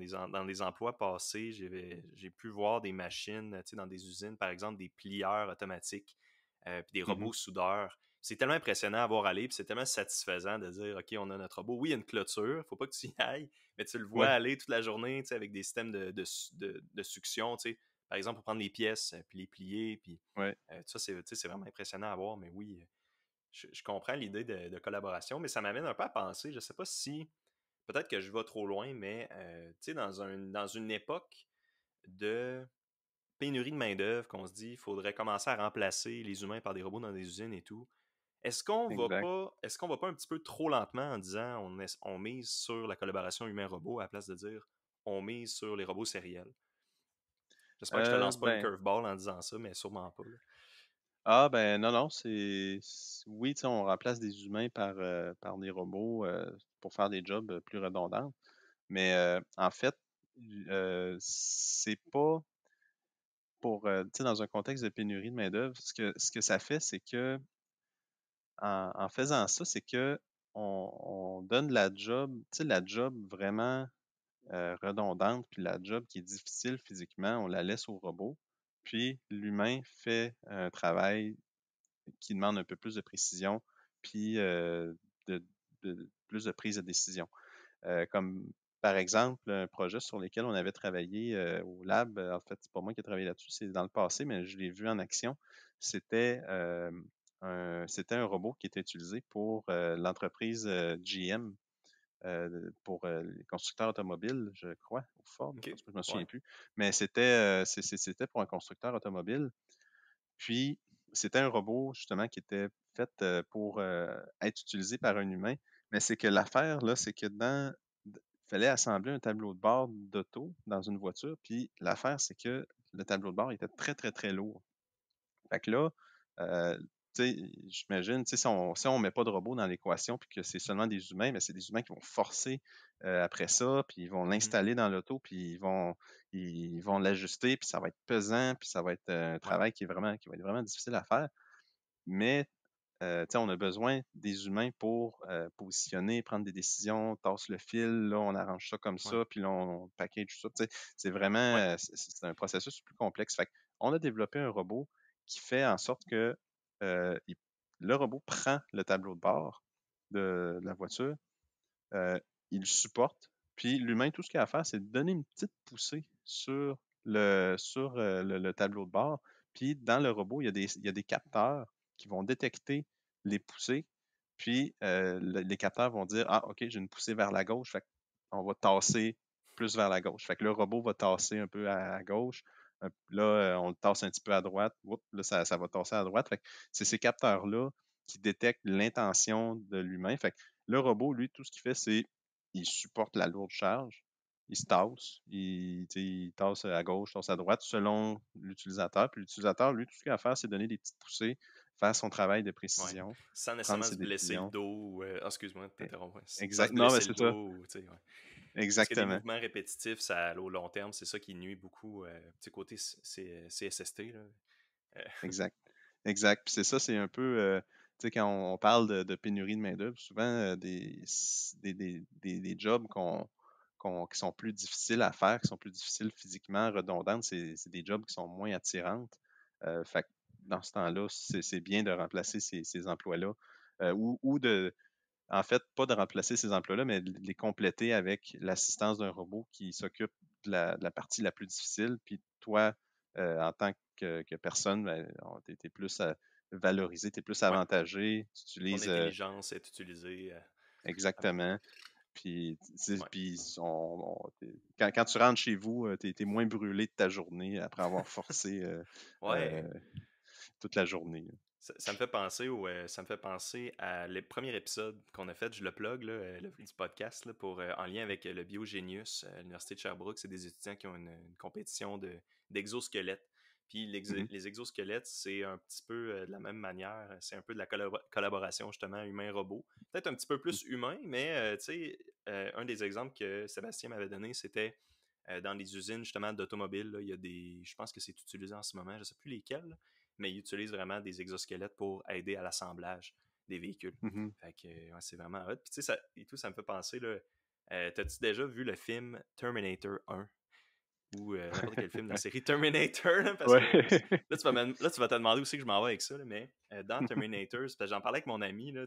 des, emplois passés, j'ai, pu voir des machines, dans des usines, par exemple, des plieurs automatiques, puis des mmh robots soudeurs c'est tellement impressionnant à voir aller, puis c'est tellement satisfaisant de dire OK, on a notre robot. Oui, il y a une clôture, faut pas que tu y ailles, mais tu le vois aller toute la journée tu sais, avec des systèmes de, de, succion, tu sais par exemple, pour prendre les pièces, euh, puis les plier, puis ouais. Euh, ça, c'est vraiment impressionnant à voir, mais oui, euh, je, comprends l'idée de, collaboration, mais ça m'amène un peu à penser, je sais pas si, peut-être que je vais trop loin, mais euh, dans, un, dans une époque de pénurie de main-d'œuvre, qu'on se dit, il faudrait commencer à remplacer les humains par des robots dans des usines et tout, est-ce qu'on va pas, est-ce qu'on va pas un petit peu trop lentement en disant on, mise sur la collaboration humain-robot à la place de dire on mise sur les robots sériels? J'espère que je te euh, lance pas une ben curveball en disant ça, mais sûrement pas. Ah ben non, non, c'est. Oui, on remplace des humains par, euh, par des robots euh, pour faire des jobs plus redondants. Mais en fait, c'est pas pour dans un contexte de pénurie de main-d'œuvre, ce que, ce que ça fait, c'est que en, faisant ça, c'est que on, donne la job, tu sais, la job vraiment euh, redondante, puis la job qui est difficile physiquement, on la laisse au robot. Puis l'humain fait un travail qui demande un peu plus de précision, puis euh, de, plus de prise de décision. Euh, comme par exemple, un projet sur lequel on avait travaillé au lab, en fait, c'est pas moi qui ai travaillé là-dessus, c'est dans le passé, mais je l'ai vu en action. C'était c'était un robot qui était utilisé pour euh, l'entreprise euh, GM, euh, pour les constructeurs automobiles, je crois, ou Ford, je ne me souviens plus. Mais c'était c'était pour un constructeur automobile. Puis, c'était un robot, justement, qui était fait pour être utilisé par un humain. Mais c'est que l'affaire, là, c'est que dedans, Il fallait assembler un tableau de bord d'auto dans une voiture. Puis l'affaire, c'est que le tableau de bord était très, très, très lourd. Fait que là, j'imagine, si on ne on met pas de robot dans l'équation puis que c'est seulement des humains, mais c'est des humains qui vont forcer euh, après ça, puis ils vont mmh l'installer dans l'auto, puis ils vont ils vont l'ajuster, puis ça va être pesant, puis ça va être euh, un travail qui est vraiment qui va être vraiment difficile à faire. Mais euh, on a besoin des humains pour positionner, prendre des décisions, tasse le fil, là, on arrange ça comme ça, puis là, on, package tout ça. C'est vraiment c'est un processus plus complexe. Fait on a développé un robot qui fait en sorte que euh, le robot prend le tableau de bord de, la voiture, euh, il supporte, puis l'humain, tout ce qu'il a à faire, c'est de donner une petite poussée sur le, euh, tableau de bord. Puis dans le robot, il y, a des, capteurs qui vont détecter les poussées. Puis les capteurs vont dire Ah, OK, j'ai une poussée vers la gauche, on va tasser plus vers la gauche. le robot va tasser un peu à gauche Hein, là, euh, on le tasse un petit peu à droite. là, ça, va tasser à droite. C'est ces capteurs-là qui détectent l'intention de l'humain. Fait le robot, lui, tout ce qu'il fait, c'est il supporte la lourde charge, il se tasse, il, il tasse à gauche, tasse à droite, selon l'utilisateur. Puis l'utilisateur, lui, tout ce qu'il a à faire, c'est donner des petites poussées, faire son travail de précision. Sans nécessairement se blesser le dos. Euh, ah, excuse-moi de eh, t'interrompre. Exactement, mais c'est ça. Exactement. Parce que les mouvements répétitifs, ça, au long terme, c'est ça qui nuit beaucoup. Euh, petit côté CSST. Là. Euh, exact. Exact. c'est ça, c'est un peu. Euh, tu sais, quand on, parle de, pénurie de main-d'œuvre, souvent euh, des, des, des, des, jobs qu'on, qui sont plus difficiles à faire, qui sont plus difficiles physiquement, redondantes, c'est, des jobs qui sont moins attirantes. fait dans ce temps-là, c'est, bien de remplacer ces, ces emplois-là ou, ou de, en fait, pas de remplacer ces emplois-là, mais de les compléter avec l'assistance d'un robot qui s'occupe de, la, partie la plus difficile. Puis toi, euh, en tant que, personne, t'es tu plus valorisé, tu es plus euh, avantagé. L'intelligence intelligence est utilisée. Euh, exactement. Puis, quand, tu rentres chez vous, tu moins brûlé de ta journée après avoir forcé toute la journée. Ça, me fait penser au, euh, ça me fait penser à les premiers épisodes qu'on a fait, je le plug là, euh, le, du podcast pour, euh, en lien avec le Biogenius à l'Université de Sherbrooke. C'est des étudiants qui ont une, compétition d'exosquelettes. Puis mmh les exosquelettes, c'est un petit peu de la même manière. C'est un peu de la collaboration justement humain-robot. Peut-être un petit peu plus mmh. humain, mais tu sais, un des exemples que Sébastien m'avait donné, c'était dans les usines justement d'automobiles. Il y a des. Je pense que c'est utilisé en ce moment, je ne sais plus lesquels mais ils utilisent vraiment des exosquelettes pour aider à l'assemblage des véhicules. Mm-hmm. Fait que c'est vraiment hot. Puis tu sais, ça, et tout, ça me fait penser, là, euh, t'as-tu déjà vu le film Terminator 1? Ou euh, n'importe quel film de la série Terminator, là, parce que là tu, vas te demander aussi que je m'en vais avec ça, mais euh, dans Terminator, j'en parlais avec mon ami, là,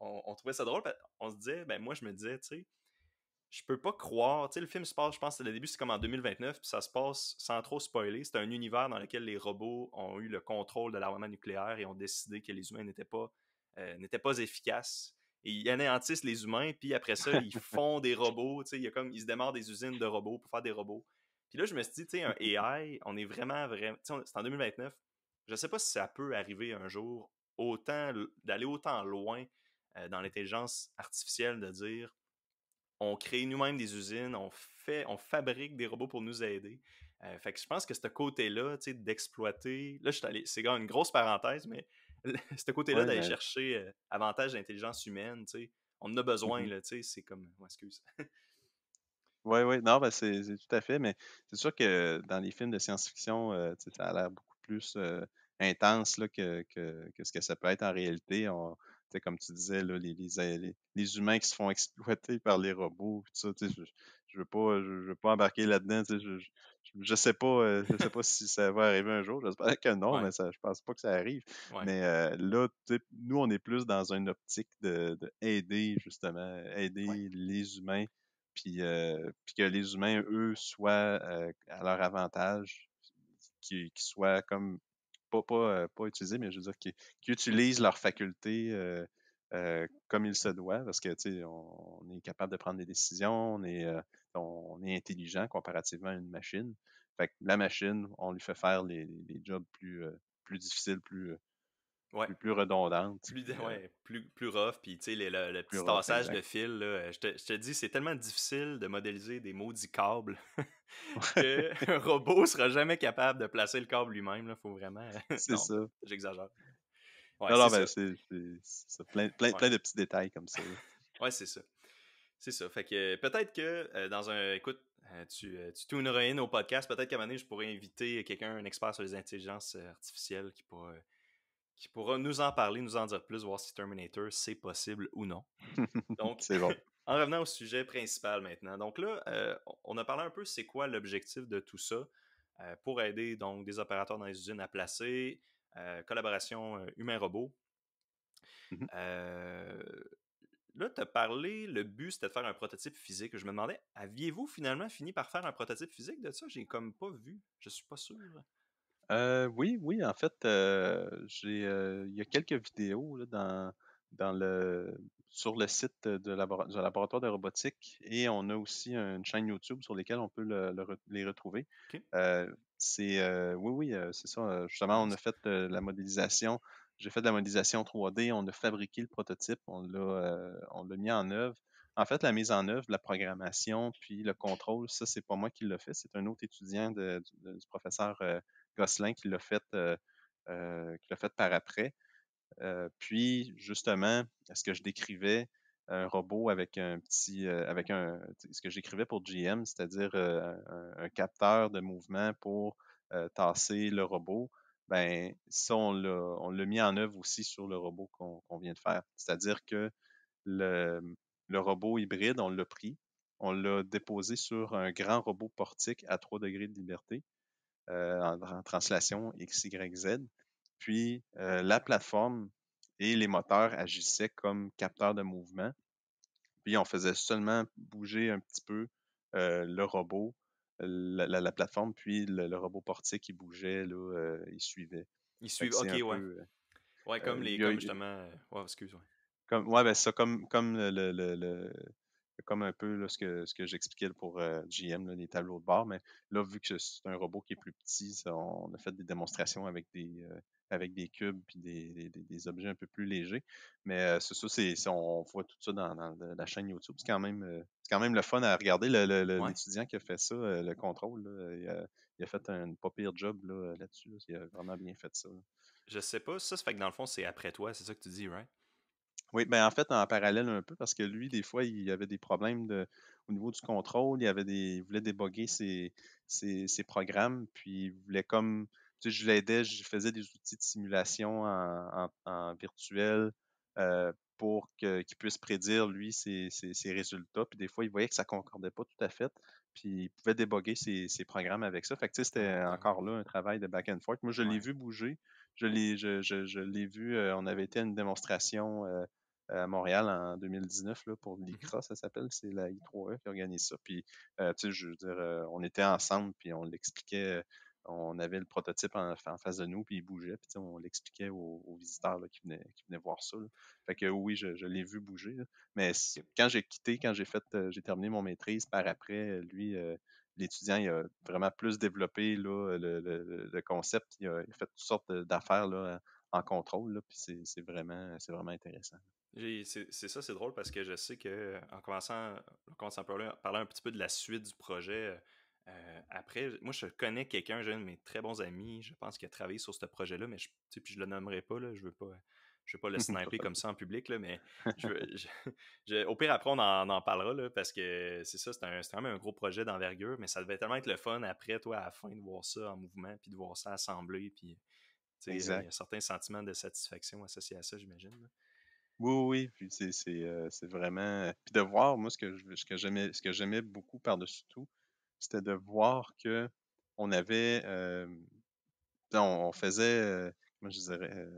on, on trouvait ça drôle, on se disait, ben moi je me disais, tu sais, je peux pas croire. le film se passe, je pense, le début, c'est comme en 2029, puis ça se passe sans trop spoiler. C'est un univers dans lequel les robots ont eu le contrôle de l'armement nucléaire et ont décidé que les humains n'étaient pas, euh, pas efficaces. Et ils anéantissent les humains, puis après ça, ils font des robots. Tu il y a comme, ils se démarrent des usines de robots pour faire des robots. Puis là, je me suis dit, tu un AI, on est vraiment, vraiment. c'est en 2029. Je sais pas si ça peut arriver un jour autant d'aller autant loin euh, dans l'intelligence artificielle de dire on crée nous-mêmes des usines, on fait, on fabrique des robots pour nous aider. Euh, fait que je pense que ce côté-là, tu sais, d'exploiter. Là, je allé. C'est une grosse parenthèse, mais ce côté-là d'aller chercher euh, avantage d'intelligence humaine, tu sais, on en a besoin, mm-hmm. là, tu sais, c'est comme. excuse. oui, oui, non, ben, c'est tout à fait, mais c'est sûr que dans les films de science-fiction, euh, ça a l'air beaucoup plus intense que, ce que ça peut être en réalité comme tu disais, là, les, humains qui se font exploiter par les robots, je, je veux pas, je, pas embarquer là-dedans, je, je, sais pas, euh, pas si ça va arriver un jour, j'espère que non, mais ça, je pense pas que ça arrive. Mais euh, là, nous, on est plus dans une optique de, aider, justement, aider les humains, puis, euh, puis que les humains, eux, soient à leur avantage, qu'ils soient comme pas, euh, pas, utiliser, mais je veux dire, qui, utilisent leurs facultés euh, euh, comme il se doit, parce que on, est capable de prendre des décisions, on est, on est intelligent comparativement à une machine. Fait que la machine, on lui fait faire les, jobs plus, plus difficiles, plus, plus, redondante. Plus, euh, ouais, plus, plus rough, puis tu sais, le, le, petit tassage de fil, euh, je, te, dis, c'est tellement difficile de modéliser des maudits câbles qu'un robot sera jamais capable de placer le câble lui-même. Il faut vraiment. C'est ça. J'exagère. Ouais, c'est plein, plein, de petits détails comme ça. ouais, c'est ça. C'est ça. Fait que euh, peut-être que dans un. Écoute, tu, tu au podcast. Peut-être qu'à un moment donné, je pourrais inviter quelqu'un, un expert sur les intelligences artificielles qui pourrait qui pourra nous en parler, nous en dire plus, voir si Terminator, c'est possible ou non. Donc, c'est bon. en revenant au sujet principal maintenant. Donc là, euh, on a parlé un peu c'est quoi l'objectif de tout ça euh, pour aider donc des opérateurs dans les usines à placer, euh, collaboration humain-robot. Mmh là, tu as parlé, le but c'était de faire un prototype physique. Je me demandais, aviez-vous finalement fini par faire un prototype physique de ça? J'ai comme pas vu. Je suis pas sûr. Euh, oui, oui, en fait, euh, j'ai, euh, il y a quelques vidéos dans, le, sur le site de du laboratoire de robotique et on a aussi une chaîne YouTube sur laquelle on peut les retrouver. c'est, oui, oui, c'est ça. Justement, on a fait la modélisation. J'ai fait de la modélisation 3D, on a fabriqué le prototype, on l'a, mis en œuvre. En fait, la mise en œuvre, la programmation, puis le contrôle, ça, c'est pas moi qui l'ai fait, c'est un autre étudiant de, du, professeur Gosselin euh, euh, qui l'a fait, par après. Euh, puis, justement, ce que je décrivais, un robot avec un petit, avec un, ce que j'écrivais pour GM, c'est-à-dire un, capteur de mouvement pour tasser le robot, ben ça, on l'a mis en œuvre aussi sur le robot qu'on vient de faire. C'est-à-dire que le, le robot hybride, on l'a pris, on l'a déposé sur un grand robot portique à 3 degrés de liberté. Euh, en, X, translation XYZ. Puis euh, la plateforme et les moteurs agissaient comme capteurs de mouvement. Puis on faisait seulement bouger un petit peu euh, le robot, la, plateforme, puis le, robot portier qui bougeait, là, il suivait. Il suivait, ok, Peu, ouais, comme les, comme justement, excuse, ouais. Comme, ouais, ben ça, comme, comme le, comme un peu ce que, j'expliquais pour GM, euh, les tableaux de bord. Mais là, vu que c'est un robot qui est plus petit, on a fait des démonstrations avec des, euh, avec des cubes puis des, objets un peu plus légers. Mais euh, c'est ça, on voit tout ça dans, la chaîne YouTube. C'est quand même quand même le fun à regarder. L'étudiant qui a fait ça, le contrôle, il, a, fait un pas pire job là, dessus il a vraiment bien fait ça. Je sais pas, ça, ça fait que dans le fond, c'est après toi, c'est ça que tu dis, right? Oui, ben en fait, en parallèle un peu, parce que lui, des fois, il avait des problèmes de, au niveau du contrôle, il avait des. voulait déboguer ses, programmes, puis il voulait comme. Tu sais, je l'aidais, je faisais des outils de simulation en, en, virtuel euh, pour qu'il puisse prédire, lui, ses, ses, résultats. Puis des fois, il voyait que ça ne concordait pas tout à fait. Puis il pouvait déboguer ses, programmes avec ça. Fait que tu sais, c'était ah encore là un travail de back and forth. Moi, je l'ai vu bouger. Je l'ai je, je, l'ai vu, euh, on avait été à une démonstration. Euh, à Montréal en 2019 là, pour mmh l'ICRA, ça s'appelle, c'est la I3E qui organise ça. Puis, euh, tu sais, je veux dire, euh, on était ensemble, puis on l'expliquait, on avait le prototype en, face de nous, puis il bougeait, puis on l'expliquait aux, visiteurs là, qui, venaient, voir ça. Fait que oui, je, l'ai vu bouger, mais quand j'ai quitté, quand j'ai fait, euh, j'ai terminé mon maîtrise, par après, lui, l'étudiant, il a vraiment plus développé là, le, concept, il a, fait toutes sortes d'affaires là, en contrôle, là, puis c'est vraiment intéressant. C'est ça, c'est drôle parce que je sais que en commençant, en parlant à parler, un petit peu de la suite du projet, euh, euh, après, moi je connais quelqu'un, j'ai un de mes très bons amis, je pense qu'il a travaillé sur ce projet-là, mais je, puis je le nommerai pas, là, je veux pas je pas le sniper comme ça en public, là, mais je, au pire, après, on en, parlera, parce que c'est ça, c'est quand même un gros projet d'envergure, mais ça devait tellement être le fun après, toi, à la fin, de voir ça en mouvement, puis de voir ça assemblé, puis euh, il y a certains sentiments de satisfaction associé à ça, j'imagine. Oui, oui, puis euh, c'est vraiment puis de voir, moi, ce que je ce j'aimais ce que j'aimais beaucoup par-dessus tout, c'était de voir que on avait, euh, on faisait, euh, je dirais?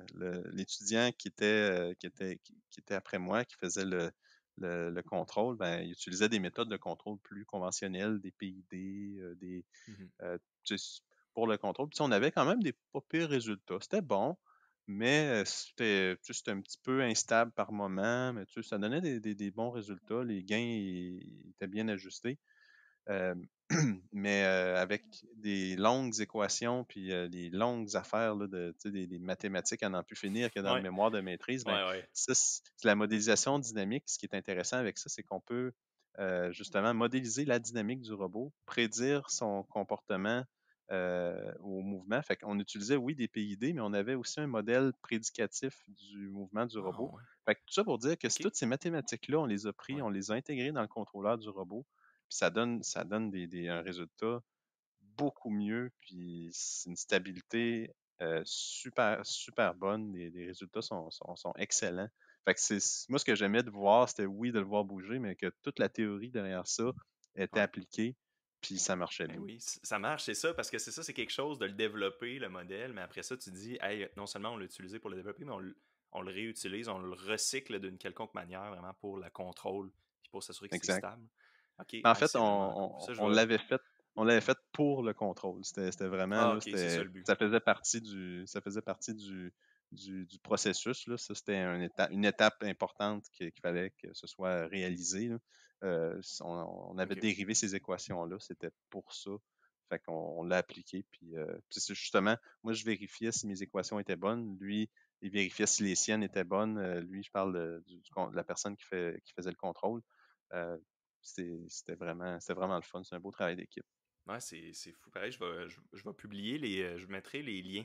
l'étudiant qui était, qui était après moi, qui faisait le contrôle, ben, il utilisait des méthodes de contrôle plus conventionnelles, des PID, des, mmh pour le contrôle. Puis, on avait quand même des pas pires résultats. C'était bon. Mais c'était juste un petit peu instable par moment, mais ça donnait des, bons résultats. Les gains étaient bien ajustés. Euh, mais euh, avec des longues équations puis euh, des longues affaires des, mathématiques à n'en plus finir que dans la mémoire de maîtrise, ben, c'est la modélisation dynamique. Ce qui est intéressant avec ça, c'est qu'on peut justement modéliser la dynamique du robot, prédire son comportement euh, au mouvement. Fait qu'on utilisait, oui, des PID, mais on avait aussi un modèle prédicatif du mouvement du ah, robot. tout ça pour dire que toutes ces mathématiques-là, on les a pris, on les a intégrées dans le contrôleur du robot, puis ça donne, ça donne des, un résultat beaucoup mieux, puis c'est une stabilité euh, super, super bonne. Les, résultats sont, sont, excellents. Fait moi, ce que j'aimais de voir, c'était oui, de le voir bouger, mais que toute la théorie derrière ça était appliquée puis ça marchait. Ben bien. oui, ça marche, c'est ça, parce que c'est ça, c'est quelque chose de le développer, le modèle, mais après ça, tu dis, non seulement on l'a pour le développer, mais on, le réutilise, on le recycle d'une quelconque manière, vraiment pour le contrôle, pour s'assurer que c'est stable. Ben, en ah, fait, on, l'avait fait on l'avait fait pour le contrôle. C'était vraiment. Ah, ça, faisait partie du. processus. Là. c'était une étape, une étape importante qu'il fallait que ce soit réalisé. Euh, on, avait dérivé ces équations-là. C'était pour ça. Fait qu'on on, l'a appliqué. Puis, euh, justement, moi, je vérifiais si mes équations étaient bonnes. Lui, il vérifiait si les siennes étaient bonnes. Euh, lui, je parle de, la personne qui, faisait le contrôle. c'était vraiment, vraiment le fun. C'est un beau travail d'équipe. Ouais, c'est fou. Pareil, je vais, publier les. Je mettrai les liens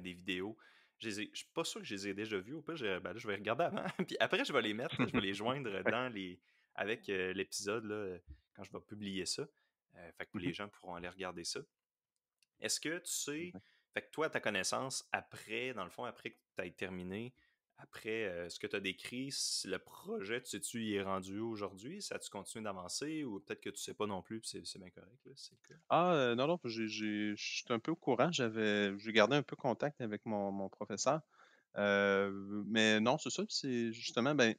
des vidéos. Je ne suis pas sûr que je les ai déjà vus. ou pas. Ben je vais regarder avant. puis après, je vais les mettre. je vais les joindre dans les avec l'épisode quand je vais publier ça. fait mmh les gens pourront aller regarder ça. Est-ce que tu sais, fait que toi, ta connaissance, après, dans le fond, après que tu aies terminé, après ce que tu as décrit, le projet, tu sais-tu, il est rendu aujourd'hui? Ça tu continues d'avancer ou peut-être que tu ne sais pas non plus, c'est bien correct? Là, que... Ah, non, non, je suis un peu au courant. J'avais gardé un peu contact avec mon, professeur. mais non, c'est ça. C'est justement, ben,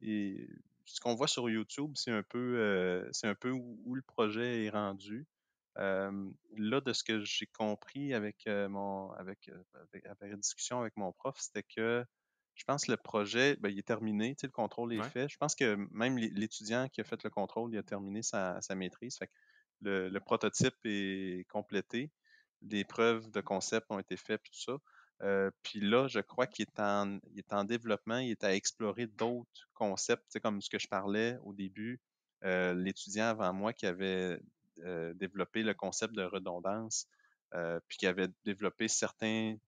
et ce qu'on voit sur YouTube, c'est un peu, euh, c'est un peu où, le projet est rendu. là, de ce que j'ai compris avec euh, mon, euh, avec, la discussion avec mon prof, c'était que je pense que le projet, ben, est terminé, tu le contrôle est fait. Je pense que même l'étudiant qui a fait le contrôle, il a terminé sa, maîtrise. le, prototype est complété. Des preuves de concept ont été faites, tout ça. Euh, puis là, je crois qu'il est en, développement, il est à explorer d'autres concepts, comme ce que je parlais au début, euh, l'étudiant avant moi qui avait euh, développé le concept de redondance, puis qui avait développé certaines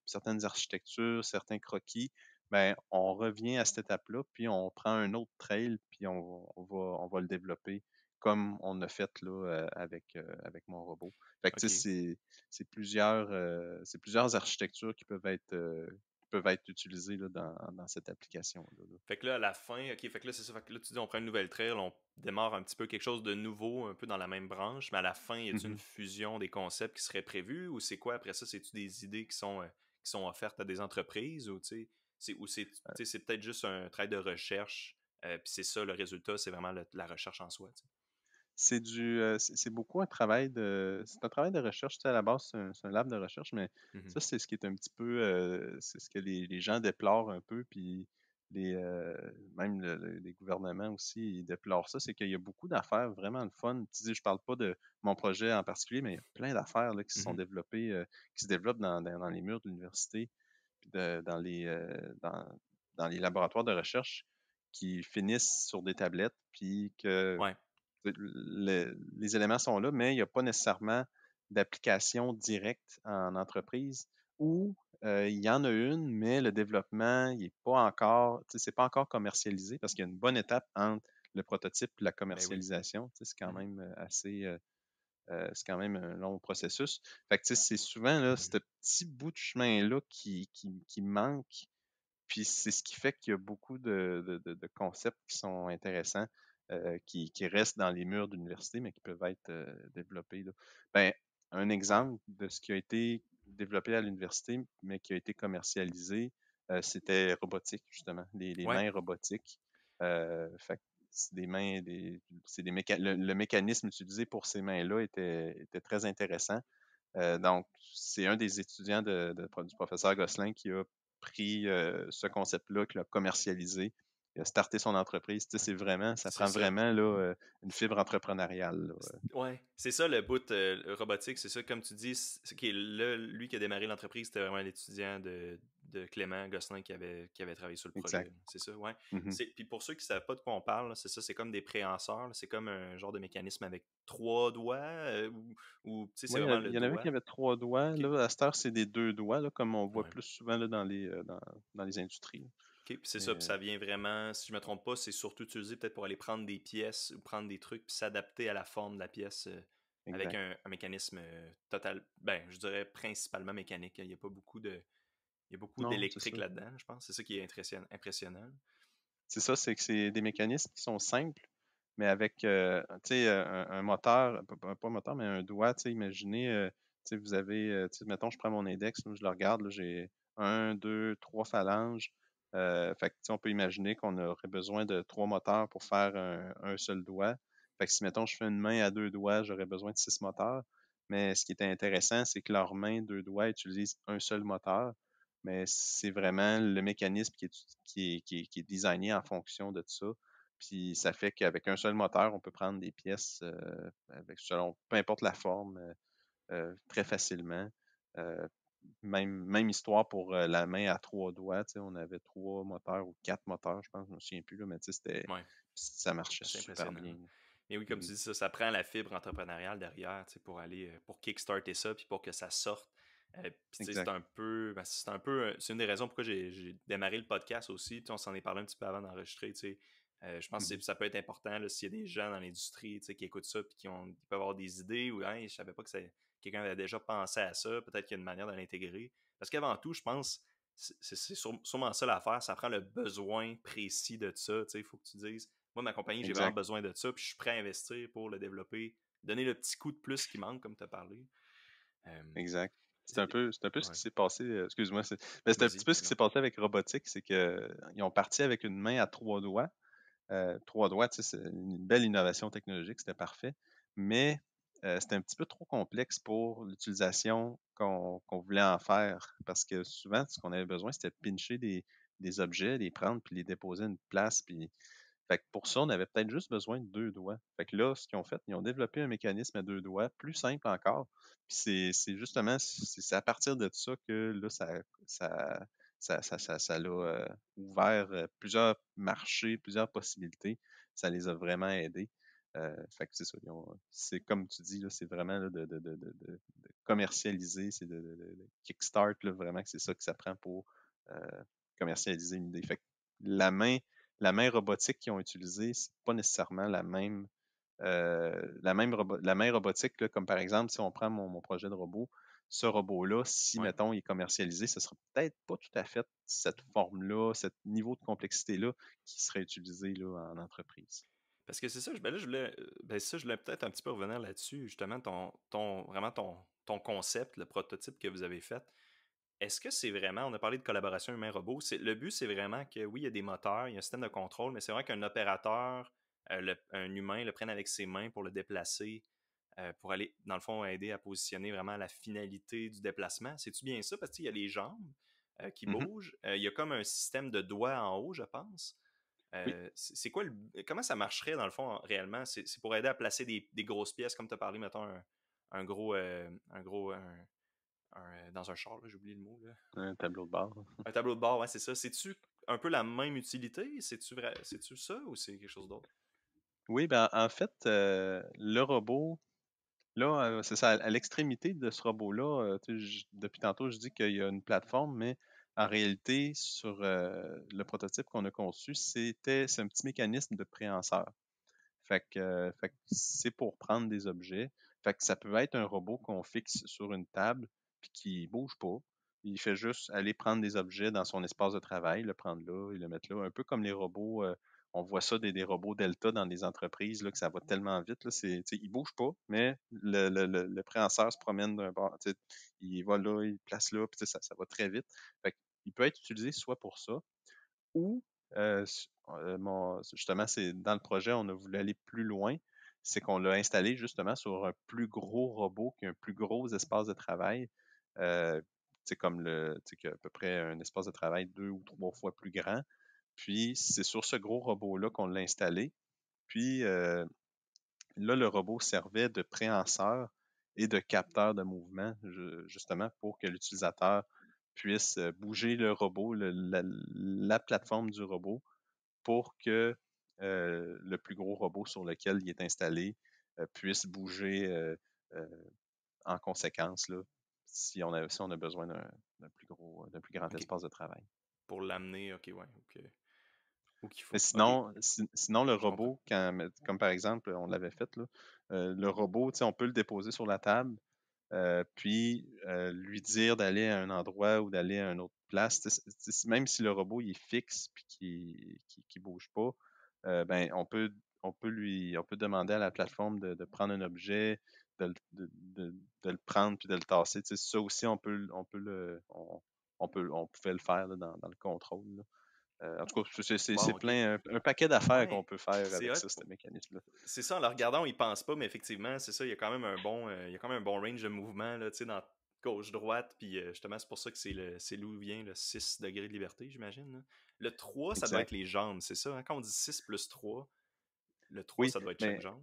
architectures, certains croquis, ben on revient à cette étape-là, puis on prend un autre trail, puis on, on va le développer comme on a fait là, avec, avec mon robot. Fait que c'est plusieurs, c'est plusieurs architectures qui peuvent être peuvent être là, dans, cette application Fait que là, à la fin, OK, fait que là, c'est ça. Fait que là, tu dis, on prend une nouvelle trail, on démarre un petit peu quelque chose de nouveau, un peu dans la même branche, mais à la fin, il y a une mmh fusion des concepts qui serait prévue ou c'est quoi après ça? C'est-tu des idées qui sont, qui sont offertes à des entreprises ou euh c'est peut-être juste un travail de recherche, puis c'est ça le résultat, c'est vraiment la recherche en soi? c'est du euh, c'est beaucoup un travail de c'est un travail de recherche tu sais, à la base c'est un, lab de recherche mais mmh ça c'est ce qui est un petit peu euh, c'est ce que les, gens déplorent un peu puis les euh, même les gouvernements aussi ils déplorent ça c'est qu'il y a beaucoup d'affaires vraiment le fun tu sais je parle pas de mon projet en particulier mais il y a plein d'affaires qui se mmh sont développées qui se développent dans, les murs de l'université dans les dans, dans les laboratoires de recherche qui finissent sur des tablettes puis que les éléments sont là, mais il n'y a pas nécessairement d'application directe en entreprise ou euh, il y en a une, mais le développement n'est pas encore, c'est pas encore commercialisé parce qu'il y a une bonne étape entre le prototype et la ben commercialisation. C'est quand mmh même euh, assez, euh, c'est quand même un long processus. Fait que c'est souvent mmh ce petit bout de chemin-là qui, manque. Puis c'est ce qui fait qu'il y a beaucoup de concepts qui sont intéressants. Euh, qui, qui, restent dans les murs de l'université, mais qui peuvent être euh, développés. Ben, un exemple de ce qui a été développé à l'université, mais qui a été commercialisé, euh, c'était robotique, justement, les, mains robotiques. des mains, le, mécanisme utilisé pour ces mains-là était, très intéressant. donc, c'est un des étudiants du professeur Gosselin qui a pris ce concept-là, qui l'a commercialisé il a starté son entreprise. Tu sais, c'est vraiment, ça prend vraiment là, euh, une fibre entrepreneuriale. Oui, c'est ça le bout euh, robotique. C'est ça, comme tu dis, ce qui est lui qui a démarré l'entreprise, c'était vraiment l'étudiant de, de, Clément Gosselin qui avait, qui avait travaillé sur le projet. C'est ça, oui. Mm-hmm. Puis pour ceux qui ne savent pas de quoi on parle, c'est ça, c'est comme des préhenseurs. C'est comme un genre de mécanisme avec trois doigts. Euh, ou, sais, vraiment il y, en avait qui avaient trois doigts. Là, à cette heure, c'est des deux doigts, là, comme on voit plus souvent là, dans, les, dans les industries c'est ça, puis ça vient vraiment, si je ne me trompe pas, c'est surtout utilisé peut-être pour aller prendre des pièces ou prendre des trucs puis s'adapter à la forme de la pièce euh, avec un, mécanisme euh, total, ben, je dirais principalement mécanique. Hein. Il n'y a pas beaucoup de. Il y a beaucoup d'électrique là-dedans, je pense. C'est ça qui est impressionnant. C'est ça, c'est que c'est des mécanismes qui sont simples, mais avec euh, un, moteur, pas, un moteur, mais un doigt, imaginez, vous avez, mettons, je prends mon index, je le regarde, j'ai un, deux, trois phalanges euh, fait que, on peut imaginer qu'on aurait besoin de trois moteurs pour faire un, seul doigt. Fait que si, mettons, je fais une main à deux doigts, j'aurais besoin de six moteurs. Mais ce qui est intéressant, c'est que leurs mains, deux doigts, utilisent un seul moteur. Mais c'est vraiment le mécanisme qui est, qui, designé en fonction de ça. Puis ça fait qu'avec un seul moteur, on peut prendre des pièces euh, selon peu importe la forme euh, très facilement même, histoire pour euh, la main à trois doigts. On avait trois moteurs ou quatre moteurs, je pense, je me souviens plus, là, mais c'était, ça marchait super bien. Mais oui, comme tu mmh. dis, ça, ça prend la fibre entrepreneuriale derrière pour aller euh, pour kickstarter ça puis pour que ça sorte. Euh, ben, c'est un peu. c'est un peu. C'est une des raisons pourquoi j'ai démarré le podcast aussi. On s'en est parlé un petit peu avant d'enregistrer. Euh, je pense que mmh ça peut être important s'il y a des gens dans l'industrie qui écoutent ça et qui peuvent avoir des idées ou hein je savais pas que quelqu'un avait déjà pensé à ça, peut-être qu'il y a une manière de l'intégrer. Parce qu'avant tout, je pense c'est sûrement ça l'affaire, ça prend le besoin précis de ça. Il faut que tu dises Moi, ma compagnie, j'ai vraiment besoin de ça, puis je suis prêt à investir pour le développer, donner le petit coup de plus qui manque, comme tu as parlé. exact. C'est un peu, un peu ce qui s'est passé, euh, excuse-moi, c'est un petit peu ce qui s'est passé avec Robotique, c'est qu'ils euh, ont parti avec une main à trois doigts, euh, trois doigts, c'est une belle innovation technologique, c'était parfait, mais euh, c'était un petit peu trop complexe pour l'utilisation qu'on voulait en faire, parce que souvent, ce qu'on avait besoin, c'était de pincher des, objets, les prendre, puis les déposer à une place, puis... Fait pour ça, on avait peut-être juste besoin de deux doigts. Fait que là, ce qu'ils ont fait, ils ont développé un mécanisme à deux doigts, plus simple encore. Puis c'est justement, c'est à partir de ça que là, ça, ça, ça, l'a euh, ouvert euh, plusieurs marchés, plusieurs possibilités. Ça les a vraiment aidés. Euh, fait que c'est ça. comme tu dis, c'est vraiment de, commercialiser, c'est de, kickstart, vraiment que c'est ça que ça prend pour commercialiser une idée. Fait la main, la main robotique qu'ils ont utilisée, c'est pas nécessairement la même. la, même la main robotique, comme par exemple, si on prend mon projet de robot, ce robot-là, si, mettons, il est commercialisé, ce ne sera peut-être pas tout à fait cette forme-là, ce niveau de complexité-là qui serait utilisé là, en entreprise. Parce que c'est ça, je ben voulais, euh, ben je voulais peut-être un petit peu revenir là-dessus, justement, ton, ton, vraiment ton, ton concept, le prototype que vous avez fait. Est-ce que c'est vraiment, on a parlé de collaboration humain-robot, le but c'est vraiment que oui, il y a des moteurs, il y a un système de contrôle, mais c'est vrai qu'un opérateur, euh, un humain le prenne avec ses mains pour le déplacer, euh, pour aller, dans le fond, aider à positionner vraiment la finalité du déplacement. C'est-tu bien ça? Parce qu'il y a les jambes euh, qui mmh bougent. Euh, il y a comme un système de doigts en haut, je pense. C'est quoi le, Comment ça marcherait, dans le fond, réellement? C'est pour aider à placer des, grosses pièces, comme tu as parlé, mettons, un, gros. un gros dans un char, j'ai oublié le mot. Un tableau de bord. Un tableau de bord, ouais, c'est ça. C'est-tu un peu la même utilité? C'est-tu ça ou c'est quelque chose d'autre? Oui, ben, en fait, le robot, Là, c'est ça, à, l'extrémité de ce robot-là, depuis tantôt, je dis qu'il y a une plateforme, mais en réalité, sur le prototype qu'on a conçu, c'était un petit mécanisme de préhenseur. Fait que, c'est pour prendre des objets. Fait que ça peut être un robot qu'on fixe sur une table puis qui bouge pas. Il fait juste aller prendre des objets dans son espace de travail, le prendre là et le mettre là, un peu comme les robots on voit ça des, des, robots Delta dans des entreprises, là, que ça va tellement vite. Là, c'est, ils ne bougent pas, mais le, le, préhenseur se promène d'un bord. Il va là, il place là, puis ça, va très vite. il peut être utilisé soit pour ça, ou euh, euh, justement, c'est dans le projet, on a voulu aller plus loin. C'est qu'on l'a installé justement sur un plus gros robot qui a un plus gros espace de travail. c'est euh, comme le, à peu près un espace de travail deux ou trois fois plus grand puis c'est sur ce gros robot-là qu'on l'a installé. Puis euh, là, le robot servait de préhenseur et de capteur de mouvement, justement, pour que l'utilisateur puisse euh, bouger le robot, la, plateforme du robot, pour que euh, le plus gros robot sur lequel il est installé puisse bouger en conséquence, là, si, on a, besoin d'un plus gros, plus grand espace de travail. Pour l'amener, ok, ouais, ok sinon, sinon, le robot, quand, comme par exemple, on l'avait fait, là, euh, le robot, on peut le déposer sur la table, euh, puis euh, lui dire d'aller à un endroit ou d'aller à une autre place. même si le robot il est fixe puis qu'il ne bouge pas, ben, on, peut, on, peut lui, on peut demander à la plateforme de, prendre un objet, de, le prendre puis de le tasser. sais, ça aussi, on peut, on peut le. On, peut, on pouvait le faire dans, dans, le contrôle. Euh, en tout cas, c'est plein, un, paquet d'affaires qu'on peut faire avec ça, ce mécanisme-là. C'est ça, en le regardant, on ne pense pas, mais effectivement, c'est ça, il y a quand même un bon, euh, il quand même un bon range de mouvement là, dans gauche-droite, puis euh, justement, c'est pour ça que c'est l'où vient le 6 degrés de liberté, j'imagine. Hein. Le 3, ça doit être les jambes, c'est ça? Hein? Quand on dit 6 plus 3, le 3, ça doit être les jambes.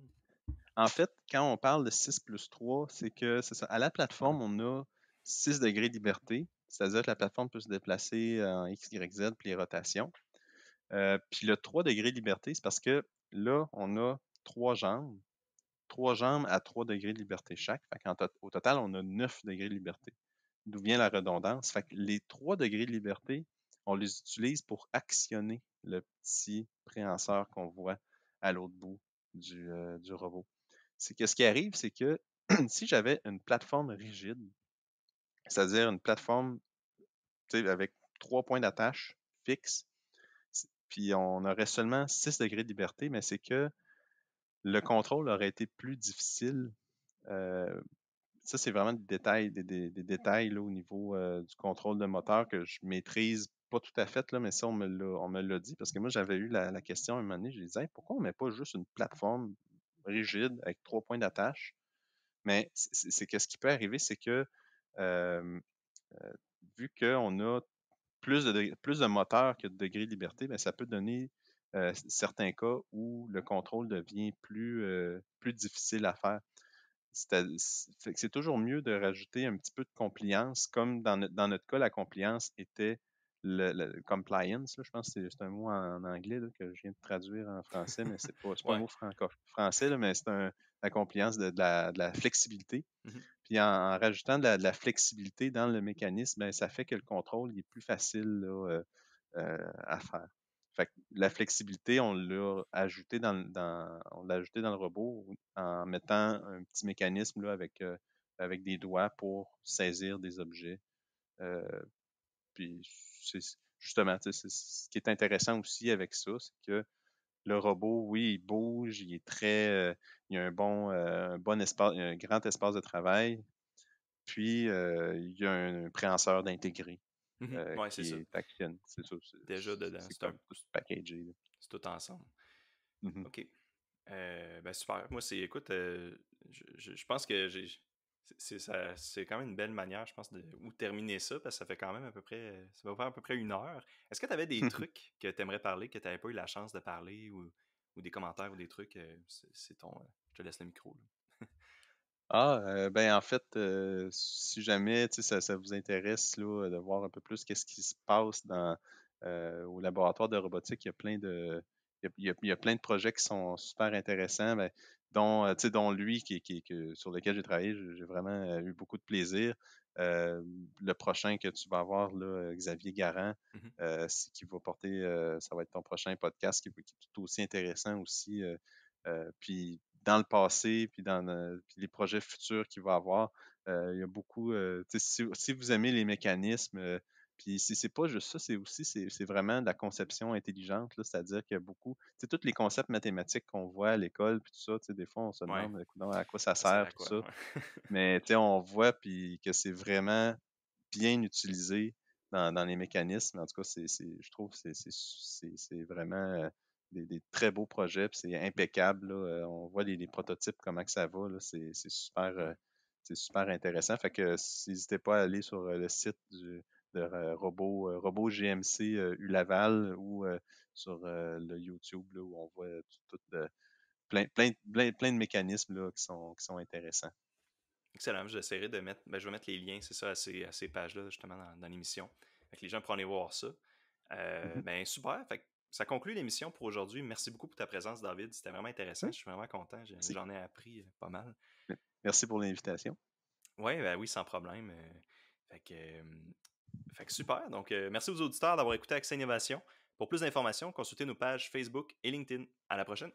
En fait, quand on parle de 6 plus 3, c'est que, c'est ça, à la plateforme, on a 6 degrés de liberté, c'est-à-dire que la plateforme peut se déplacer en X, Y, Z, puis les rotations. Euh, puis le 3 degrés de liberté, c'est parce que là, on a trois jambes. Trois jambes à 3 degrés de liberté chaque. Fait au total, on a 9 degrés de liberté. D'où vient la redondance? Fait que les 3 degrés de liberté, on les utilise pour actionner le petit préhenseur qu'on voit à l'autre bout du, euh, du robot. C'est que ce qui arrive, c'est que si j'avais une plateforme rigide, c'est-à-dire une plateforme avec trois points d'attache fixes, puis on aurait seulement 6 degrés de liberté, mais c'est que le contrôle aurait été plus difficile. Euh, ça, c'est vraiment des détails, des, détails là, au niveau euh, du contrôle de moteur que je maîtrise pas tout à fait, là, mais ça, on me l'a dit. Parce que moi, j'avais eu la, question un moment donné, je disais, pourquoi on met pas juste une plateforme rigide avec trois points d'attache? Mais c'est que ce qui peut arriver, c'est que vu qu'on a plus de, plus de moteurs que de degrés de liberté, ben, ça peut donner certains cas où le contrôle devient plus, plus difficile à faire. C'est toujours mieux de rajouter un petit peu de compliance, comme dans, notre, cas, la compliance était le, compliance, je pense que c'est un mot en, anglais que je viens de traduire en français, mais c'est pas, pas un mot franco français, mais c'est un, la compliance, de, la, flexibilité. Mmh puis en, rajoutant de la, flexibilité dans le mécanisme, ben, ça fait que le contrôle est plus facile euh, euh, à faire. la flexibilité, on l'a ajouté dans, dans dans le robot en mettant un petit mécanisme avec, euh, avec des doigts pour saisir des objets. puis justement, ce qui est intéressant aussi avec ça, c'est que le robot, oui, il bouge, il est très, il y a un bon, euh, un bon espace, un grand espace de travail, puis euh, il y a un préhenseur d'intégrer mmh euh, Oui, c'est ça. C'est ça. Déjà dedans. C'est un... packagé. C'est tout ensemble. Mmh OK. ben super. Moi, c'est, écoute, je, pense que j'ai, c'est quand même une belle manière, je pense, de terminer ça, parce que ça fait quand même à peu près, ça va faire à peu près une heure. Est-ce que tu avais des trucs que tu aimerais parler, que tu n'avais pas eu la chance de parler, ou ou des commentaires ou des trucs, euh, c'est ton. Euh, je te laisse le micro. Ah, euh, ben en fait, si jamais ça, ça vous intéresse là, de voir un peu plus qu'est-ce qui se passe dans, au laboratoire de robotique, il y a plein de, plein de projets qui sont super intéressants. Ben, dont, dont lui, qui, qui, que, sur lequel j'ai travaillé, j'ai vraiment eu beaucoup de plaisir. le prochain que tu vas avoir, là, Xavier Garant, mmh qui va porter, ça va être ton prochain podcast qui, est tout aussi intéressant aussi. puis dans le passé, puis dans les projets futurs qu'il va avoir, il y a beaucoup. si, si vous aimez les mécanismes, puis c'est pas juste ça, c'est aussi, c'est vraiment de la conception intelligente, là, c'est-à-dire qu'il y a beaucoup, tu sais, tous les concepts mathématiques qu'on voit à l'école, puis tout ça, tu sais, des fois, on se demande écoute, ben, à quoi ça sert, tout ça. Mais, tu sais, on voit, puis que c'est vraiment bien utilisé dans, les mécanismes. En tout cas, c'est, je trouve que c'est vraiment euh, des, très beaux projets, puis c'est impeccable, là. Euh, on voit les, prototypes, comment que ça va, c'est super... Euh, c'est super intéressant. Fait que n'hésitez pas à aller sur le site du, de robots, robots GMC Laval ou euh, sur euh, le YouTube où on voit plein, plein, de mécanismes qui, sont, qui sont intéressants. Excellent. J'essaierai de mettre, ben, je vais mettre les liens, c'est ça, à ces, pages-là, justement, dans, dans l'émission. les gens pourront aller voir ça. Euh, mm-hmm. ben, super. ça conclut l'émission pour aujourd'hui. Merci beaucoup pour ta présence, David. C'était vraiment intéressant. Mm-hmm. Je suis vraiment content. J'en ai appris pas mal. Merci pour l'invitation. Oui, ben oui, sans problème. Fait que, fait que super. Donc, euh, merci aux auditeurs d'avoir écouté Accès Innovation. Pour plus d'informations, consultez nos pages Facebook et LinkedIn. À la prochaine.